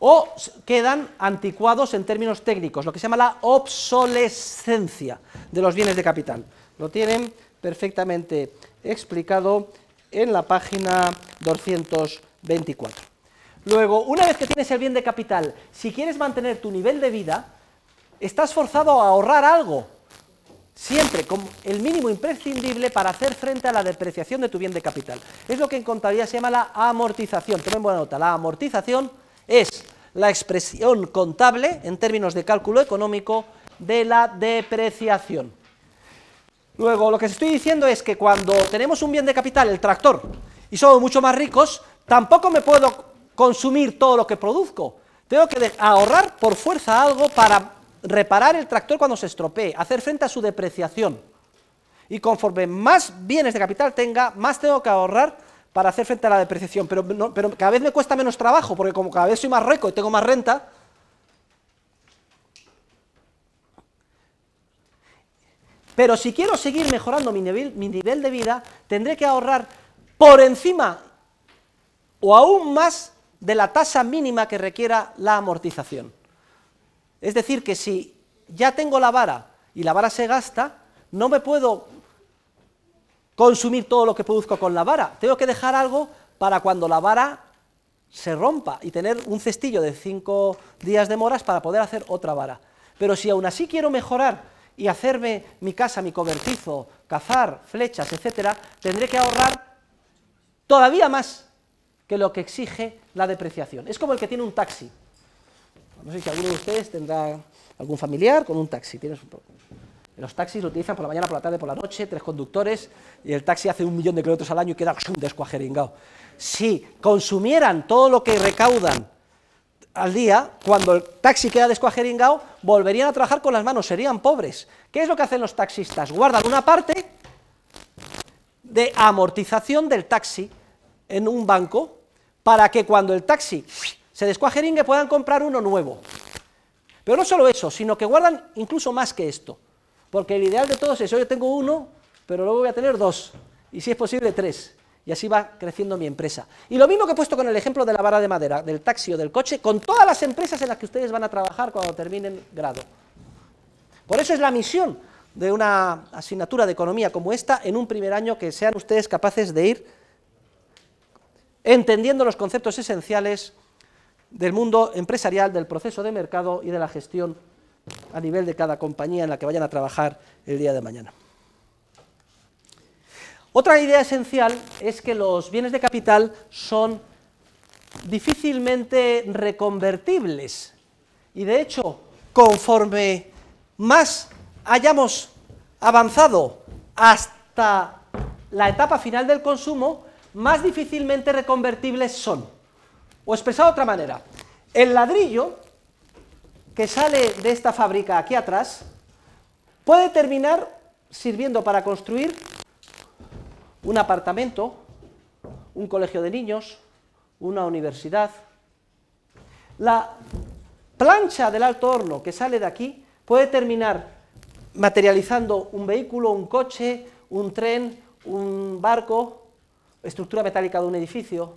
O quedan anticuados en términos técnicos, lo que se llama la obsolescencia de los bienes de capital. Lo tienen perfectamente explicado en la página 224. Luego, una vez que tienes el bien de capital, si quieres mantener tu nivel de vida, estás forzado a ahorrar algo, siempre con el mínimo imprescindible para hacer frente a la depreciación de tu bien de capital. Es lo que en contabilidad se llama la amortización. Tomen buena nota, la amortización es la expresión contable en términos de cálculo económico de la depreciación. Luego, lo que estoy diciendo es que cuando tenemos un bien de capital, el tractor, y somos mucho más ricos, tampoco me puedo consumir todo lo que produzco. Tengo que ahorrar por fuerza algo para reparar el tractor cuando se estropee, hacer frente a su depreciación. Y conforme más bienes de capital tenga, más tengo que ahorrar para hacer frente a la depreciación. Pero, pero cada vez me cuesta menos trabajo, porque como cada vez soy más rico y tengo más renta, Pero si quiero seguir mejorando mi mi nivel, de vida, tendré que ahorrar por encima o aún más de la tasa mínima que requiera la amortización. Es decir, que si ya tengo la vara y la vara se gasta, no me puedo consumir todo lo que produzco con la vara. Tengo que dejar algo para cuando la vara se rompa y tener un cestillo de cinco días de moras para poder hacer otra vara. Pero si aún así quiero mejorar y hacerme mi casa, mi cobertizo, cazar, flechas, etcétera, tendré que ahorrar todavía más que lo que exige la depreciación. Es como el que tiene un taxi. No sé si alguno de ustedes tendrá algún familiar con un taxi. Tienes Los taxis lo utilizan por la mañana, por la tarde, por la noche, tres conductores, y el taxi hace un millón de kilómetros al año y queda descuajeringado. Si consumieran todo lo que recaudan al día, cuando el taxi queda descuajeringado, volverían a trabajar con las manos, serían pobres. ¿Qué es lo que hacen los taxistas? Guardan una parte de amortización del taxi en un banco para que cuando el taxi se descuajeringue puedan comprar uno nuevo. Pero no solo eso, sino que guardan incluso más que esto. Porque el ideal de todos es, yo tengo uno, pero luego voy a tener dos, y si es posible tres. Y así va creciendo mi empresa. Y lo mismo que he puesto con el ejemplo de la vara de madera, del taxi o del coche, con todas las empresas en las que ustedes van a trabajar cuando terminen grado. Por eso es la misión de una asignatura de economía como esta en un primer año que sean ustedes capaces de ir entendiendo los conceptos esenciales del mundo empresarial, del proceso de mercado y de la gestión a nivel de cada compañía en la que vayan a trabajar el día de mañana. Otra idea esencial es que los bienes de capital son difícilmente reconvertibles y de hecho conforme más hayamos avanzado hasta la etapa final del consumo, más difícilmente reconvertibles son. O expresado de otra manera, el ladrillo que sale de esta fábrica aquí atrás puede terminar sirviendo para construir un apartamento, un colegio de niños, una universidad. La plancha del alto horno que sale de aquí puede terminar materializando un vehículo, un coche, un tren, un barco, estructura metálica de un edificio.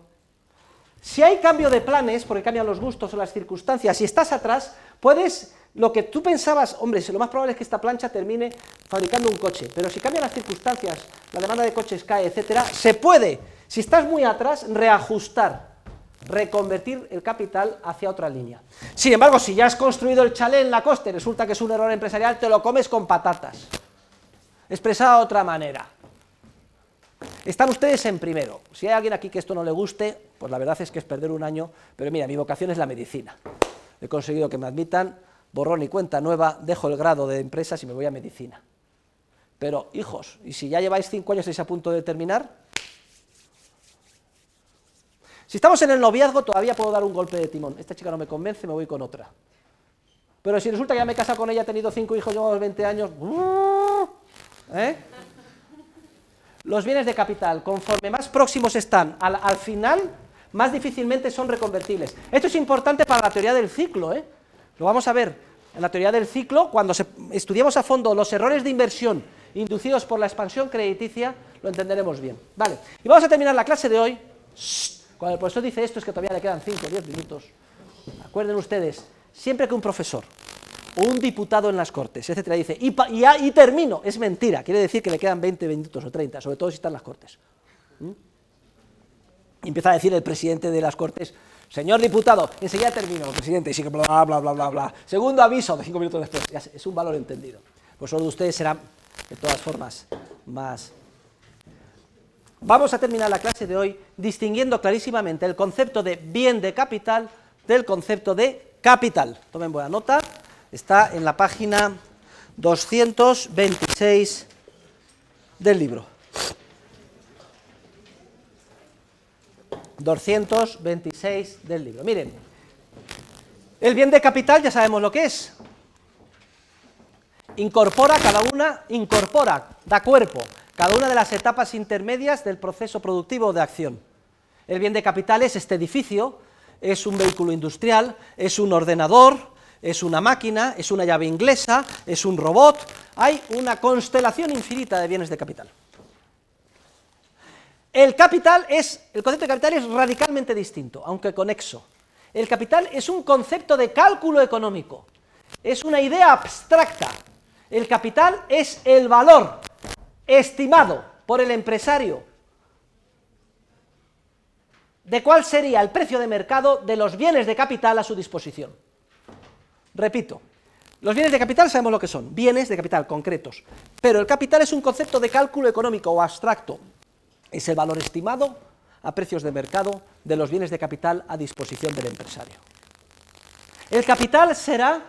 Si hay cambio de planes, porque cambian los gustos o las circunstancias, si estás atrás, puedes, lo que tú pensabas, hombre, lo más probable es que esta plancha termine fabricando un coche, pero si cambian las circunstancias, la demanda de coches cae, etcétera, se puede, si estás muy atrás, reajustar, reconvertir el capital hacia otra línea. Sin embargo, si ya has construido el chalet en la costa y resulta que es un error empresarial, te lo comes con patatas. Expresado de otra manera. Están ustedes en primero. Si hay alguien aquí que esto no le guste, pues la verdad es que es perder un año, pero mira, mi vocación es la medicina. He conseguido que me admitan, borrón y cuenta nueva, dejo el grado de empresas y me voy a medicina. Pero, hijos, y si ya lleváis cinco años y estáis a punto de terminar, si estamos en el noviazgo todavía puedo dar un golpe de timón. Esta chica no me convence, me voy con otra. Pero si resulta que ya me he casado con ella, he tenido cinco hijos, llevo 20 años... ¡uh! ¿eh? Los bienes de capital, conforme más próximos están al, final, más difícilmente son reconvertibles. Esto es importante para la teoría del ciclo. ¿eh? Lo vamos a ver en la teoría del ciclo, cuando estudiemos a fondo los errores de inversión inducidos por la expansión crediticia, lo entenderemos bien. Vale, y vamos a terminar la clase de hoy. Cuando el profesor dice esto es que todavía le quedan 5 o 10 minutos. Acuerden ustedes, siempre que un profesor un diputado en las Cortes, etcétera, dice, y, termino, es mentira, quiere decir que le quedan 20 minutos o 30, sobre todo si están las Cortes. ¿Mm? empieza a decir el presidente de las Cortes, señor diputado, enseguida termino, presidente, y sigue bla, bla, bla, bla, bla. Segundo aviso de cinco minutos después, es un valor entendido. Pues solo de ustedes será, de todas formas, más... Vamos a terminar la clase de hoy distinguiendo clarísimamente el concepto de bien de capital del concepto de capital. Tomen buena nota. Está en la página 226 del libro. 226 del libro. Miren, el bien de capital ya sabemos lo que es. Incorpora cada una, incorpora, da cuerpo, cada una de las etapas intermedias del proceso productivo de acción. El bien de capital es este edificio, es un vehículo industrial, es un ordenador, es una máquina, es una llave inglesa, es un robot, hay una constelación infinita de bienes de capital. El concepto de capital es radicalmente distinto, aunque conexo. El capital es un concepto de cálculo económico, es una idea abstracta. El capital es el valor estimado por el empresario de cuál sería el precio de mercado de los bienes de capital a su disposición. Repito, los bienes de capital sabemos lo que son, bienes de capital concretos, pero el capital es un concepto de cálculo económico o abstracto, es el valor estimado a precios de mercado de los bienes de capital a disposición del empresario. El capital será,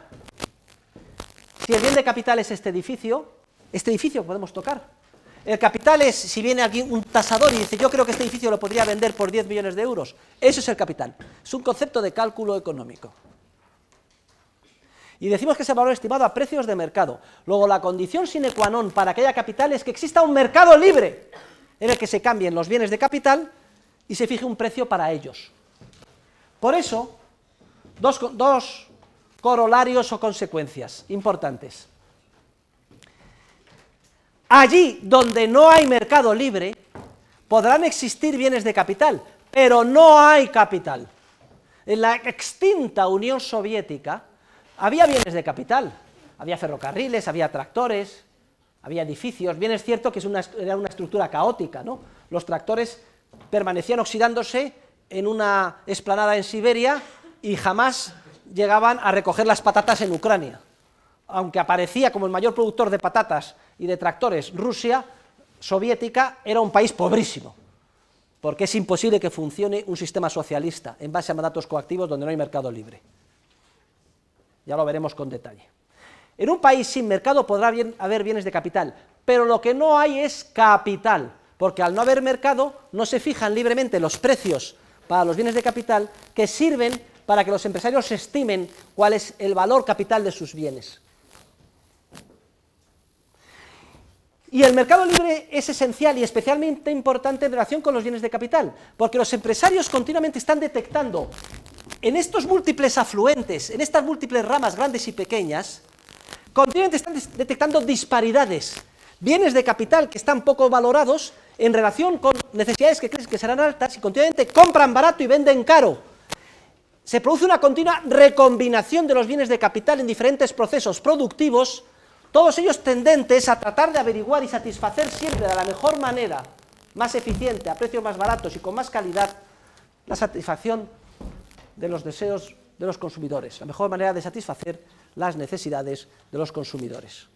si el bien de capital es este edificio, este edificio podemos tocar. El capital es, si viene aquí un tasador y dice, yo creo que este edificio lo podría vender por 10 millones de euros, eso es el capital, es un concepto de cálculo económico y decimos que ese valor estimado a precios de mercado. Luego, la condición sine qua non para que haya capital es que exista un mercado libre en el que se cambien los bienes de capital y se fije un precio para ellos. Por eso, dos, dos corolarios o consecuencias importantes. Allí donde no hay mercado libre, podrán existir bienes de capital, pero no hay capital. En la extinta Unión Soviética, había bienes de capital, había ferrocarriles, había tractores, había edificios. Bien es cierto que era una estructura caótica, Los tractores permanecían oxidándose en una esplanada en Siberia y jamás llegaban a recoger las patatas en Ucrania. Aunque aparecía como el mayor productor de patatas y de tractores, Rusia soviética era un país pobrísimo, porque es imposible que funcione un sistema socialista en base a mandatos coactivos donde no hay mercado libre. Ya lo veremos con detalle. En un país sin mercado podrá haber bienes de capital, pero lo que no hay es capital, porque al no haber mercado no se fijan libremente los precios para los bienes de capital que sirven para que los empresarios estimen cuál es el valor capital de sus bienes. Y el mercado libre es esencial y especialmente importante en relación con los bienes de capital, porque los empresarios continuamente están detectando en estos múltiples afluentes, en estas múltiples ramas grandes y pequeñas, continuamente están detectando disparidades, bienes de capital que están poco valorados en relación con necesidades que creen que serán altas y continuamente compran barato y venden caro. Se produce una continua recombinación de los bienes de capital en diferentes procesos productivos, todos ellos tendentes a tratar de averiguar y satisfacer siempre de la mejor manera, más eficiente, a precios más baratos y con más calidad, la satisfacción de los deseos de los consumidores, la mejor manera de satisfacer las necesidades de los consumidores.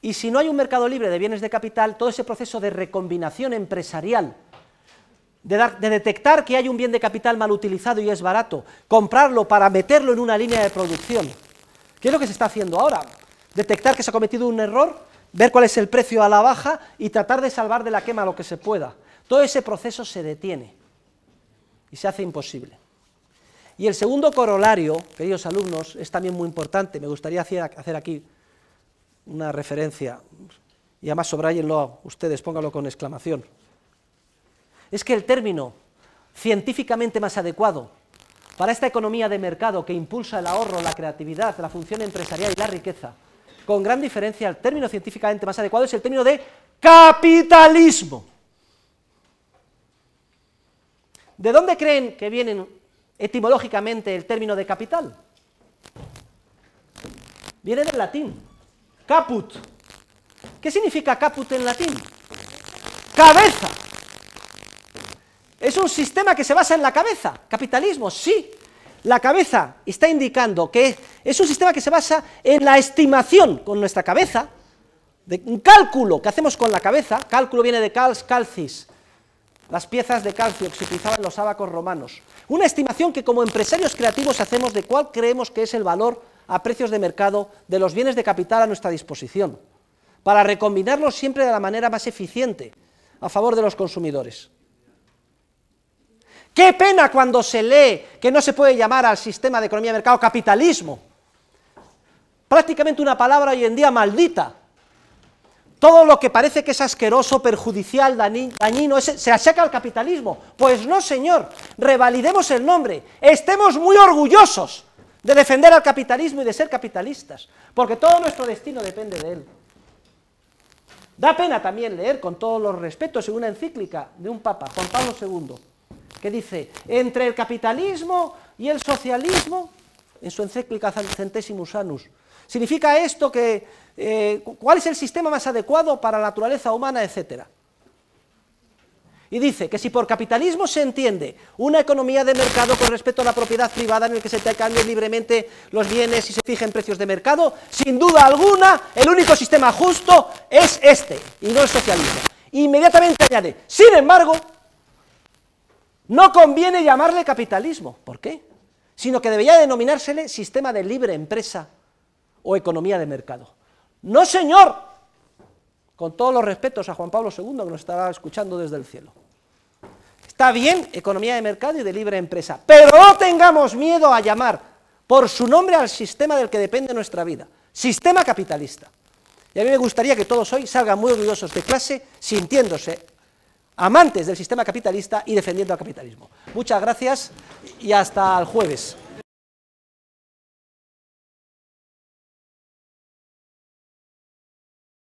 Y si no hay un mercado libre de bienes de capital, todo ese proceso de recombinación empresarial, de, detectar que hay un bien de capital mal utilizado y es barato, comprarlo para meterlo en una línea de producción, ¿qué es lo que se está haciendo ahora? Detectar que se ha cometido un error, ver cuál es el precio a la baja y tratar de salvar de la quema lo que se pueda. Todo ese proceso se detiene y se hace imposible. Y el segundo corolario, queridos alumnos, es también muy importante, me gustaría hacer aquí una referencia, y además sobráyenlo ustedes, pónganlo con exclamación, es que el término científicamente más adecuado para esta economía de mercado que impulsa el ahorro, la creatividad, la función empresarial y la riqueza, con gran diferencia, el término científicamente más adecuado es el término de capitalismo. ¿De dónde creen que viene etimológicamente el término de capital? Viene del latín. Caput. ¿Qué significa caput en latín? Cabeza. Es un sistema que se basa en la cabeza. Capitalismo, sí. La cabeza está indicando que es un sistema que se basa en la estimación con nuestra cabeza, de un cálculo que hacemos con la cabeza, cálculo viene de cals, calcis, las piezas de calcio que se utilizaban los abacos romanos. Una estimación que como empresarios creativos hacemos de cuál creemos que es el valor a precios de mercado de los bienes de capital a nuestra disposición, para recombinarlos siempre de la manera más eficiente a favor de los consumidores. Qué pena cuando se lee que no se puede llamar al sistema de economía de mercado capitalismo. Prácticamente una palabra hoy en día maldita, todo lo que parece que es asqueroso, perjudicial, dañino, se achaca al capitalismo. Pues no, señor, revalidemos el nombre. Estemos muy orgullosos de defender al capitalismo y de ser capitalistas, porque todo nuestro destino depende de él. Da pena también leer, con todos los respetos, en una encíclica de un papa, Juan Pablo II, que dice, entre el capitalismo y el socialismo, en su encíclica Centesimus Anus, significa esto que eh, cuál es el sistema más adecuado para la naturaleza humana, etcétera? Y dice que si por capitalismo se entiende una economía de mercado con respecto a la propiedad privada en el que se intercambian libremente los bienes y se fijen precios de mercado, sin duda alguna el único sistema justo es este, y no el socialismo. Inmediatamente añade, sin embargo, no conviene llamarle capitalismo. ¿Por qué? Sino que debería denominársele sistema de libre empresa o economía de mercado. No, señor. Con todos los respetos a Juan Pablo II, que nos estará escuchando desde el cielo. Está bien economía de mercado y de libre empresa, pero no tengamos miedo a llamar por su nombre al sistema del que depende nuestra vida, sistema capitalista. Y a mí me gustaría que todos hoy salgan muy orgullosos de clase, sintiéndose amantes del sistema capitalista y defendiendo al capitalismo. Muchas gracias y hasta el jueves.